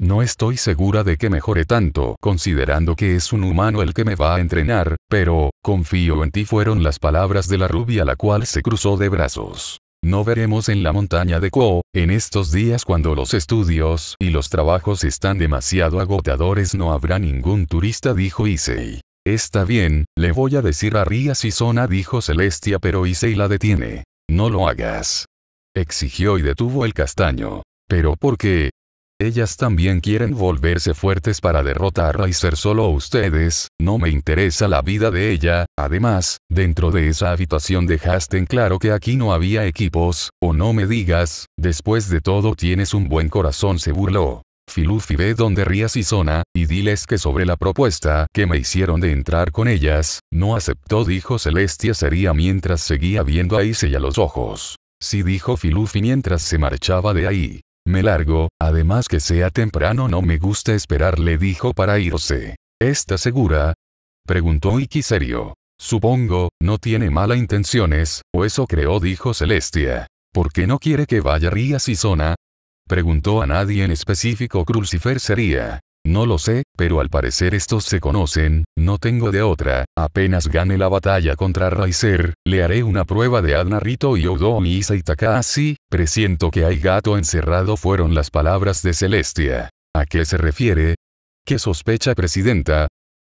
B: No estoy segura de que mejore tanto, considerando que es un humano el que me va a entrenar, pero, confío en ti fueron las palabras de la rubia la cual se cruzó de brazos. No veremos en la montaña de Ko, en estos días cuando los estudios y los trabajos están demasiado agotadores no habrá ningún turista dijo Isei. Está bien, le voy a decir a Ria zona dijo Celestia pero Issei la detiene. No lo hagas. Exigió y detuvo el castaño. Pero ¿por qué? Ellas también quieren volverse fuertes para derrotar y ser solo ustedes, no me interesa la vida de ella, además, dentro de esa habitación dejaste en claro que aquí no había equipos, o no me digas, después de todo tienes un buen corazón se burló. Filufi ve donde Rías y Zona, y diles que sobre la propuesta que me hicieron de entrar con ellas, no aceptó dijo Celestia sería mientras seguía viendo a y a los ojos. Sí dijo Filufi mientras se marchaba de ahí. Me largo, además que sea temprano no me gusta esperar le dijo para irse. ¿Está segura? Preguntó Iki serio. Supongo, no tiene malas intenciones, o eso creó dijo Celestia. ¿Por qué no quiere que vaya Rías y Zona? Preguntó a nadie en específico Crucifer sería. No lo sé, pero al parecer estos se conocen, no tengo de otra, apenas gane la batalla contra Raizer, le haré una prueba de Adnarito y Odomi Isa y Takahashi, presiento que hay gato encerrado fueron las palabras de Celestia. ¿A qué se refiere? ¿Qué sospecha presidenta?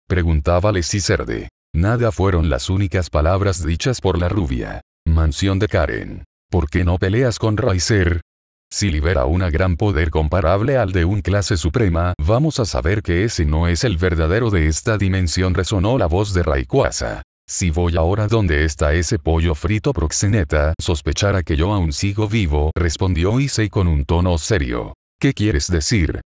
B: Preguntaba Cicerde. Nada fueron las únicas palabras dichas por la rubia. Mansión de Karen. ¿Por qué no peleas con Raizer? Si libera una gran poder comparable al de un clase suprema, vamos a saber que ese no es el verdadero de esta dimensión resonó la voz de Rayquaza. Si voy ahora donde está ese pollo frito proxeneta, sospechará que yo aún sigo vivo, respondió Issei con un tono serio. ¿Qué quieres decir?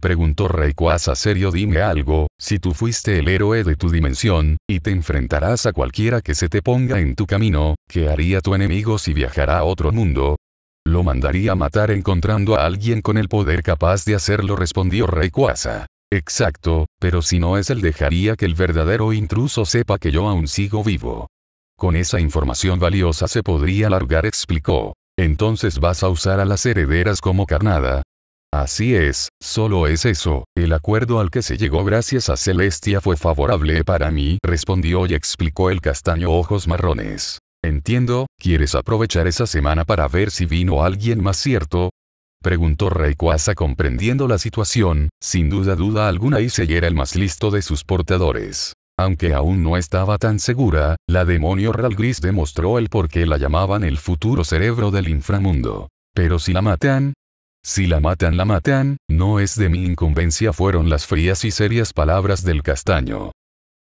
B: Preguntó Rayquaza serio dime algo, si tú fuiste el héroe de tu dimensión, y te enfrentarás a cualquiera que se te ponga en tu camino, ¿qué haría tu enemigo si viajara a otro mundo? Lo mandaría a matar encontrando a alguien con el poder capaz de hacerlo, respondió Rey Exacto, pero si no es él dejaría que el verdadero intruso sepa que yo aún sigo vivo. Con esa información valiosa se podría alargar, explicó. Entonces vas a usar a las herederas como carnada. Así es, solo es eso, el acuerdo al que se llegó gracias a Celestia fue favorable para mí, respondió y explicó el castaño ojos marrones. Entiendo, ¿quieres aprovechar esa semana para ver si vino alguien más cierto? Preguntó Rayquaza comprendiendo la situación, sin duda duda alguna se era el más listo de sus portadores. Aunque aún no estaba tan segura, la demonio Real Gris demostró el por qué la llamaban el futuro cerebro del inframundo. Pero si la matan, si la matan, la matan, no es de mi incumbencia, fueron las frías y serias palabras del castaño.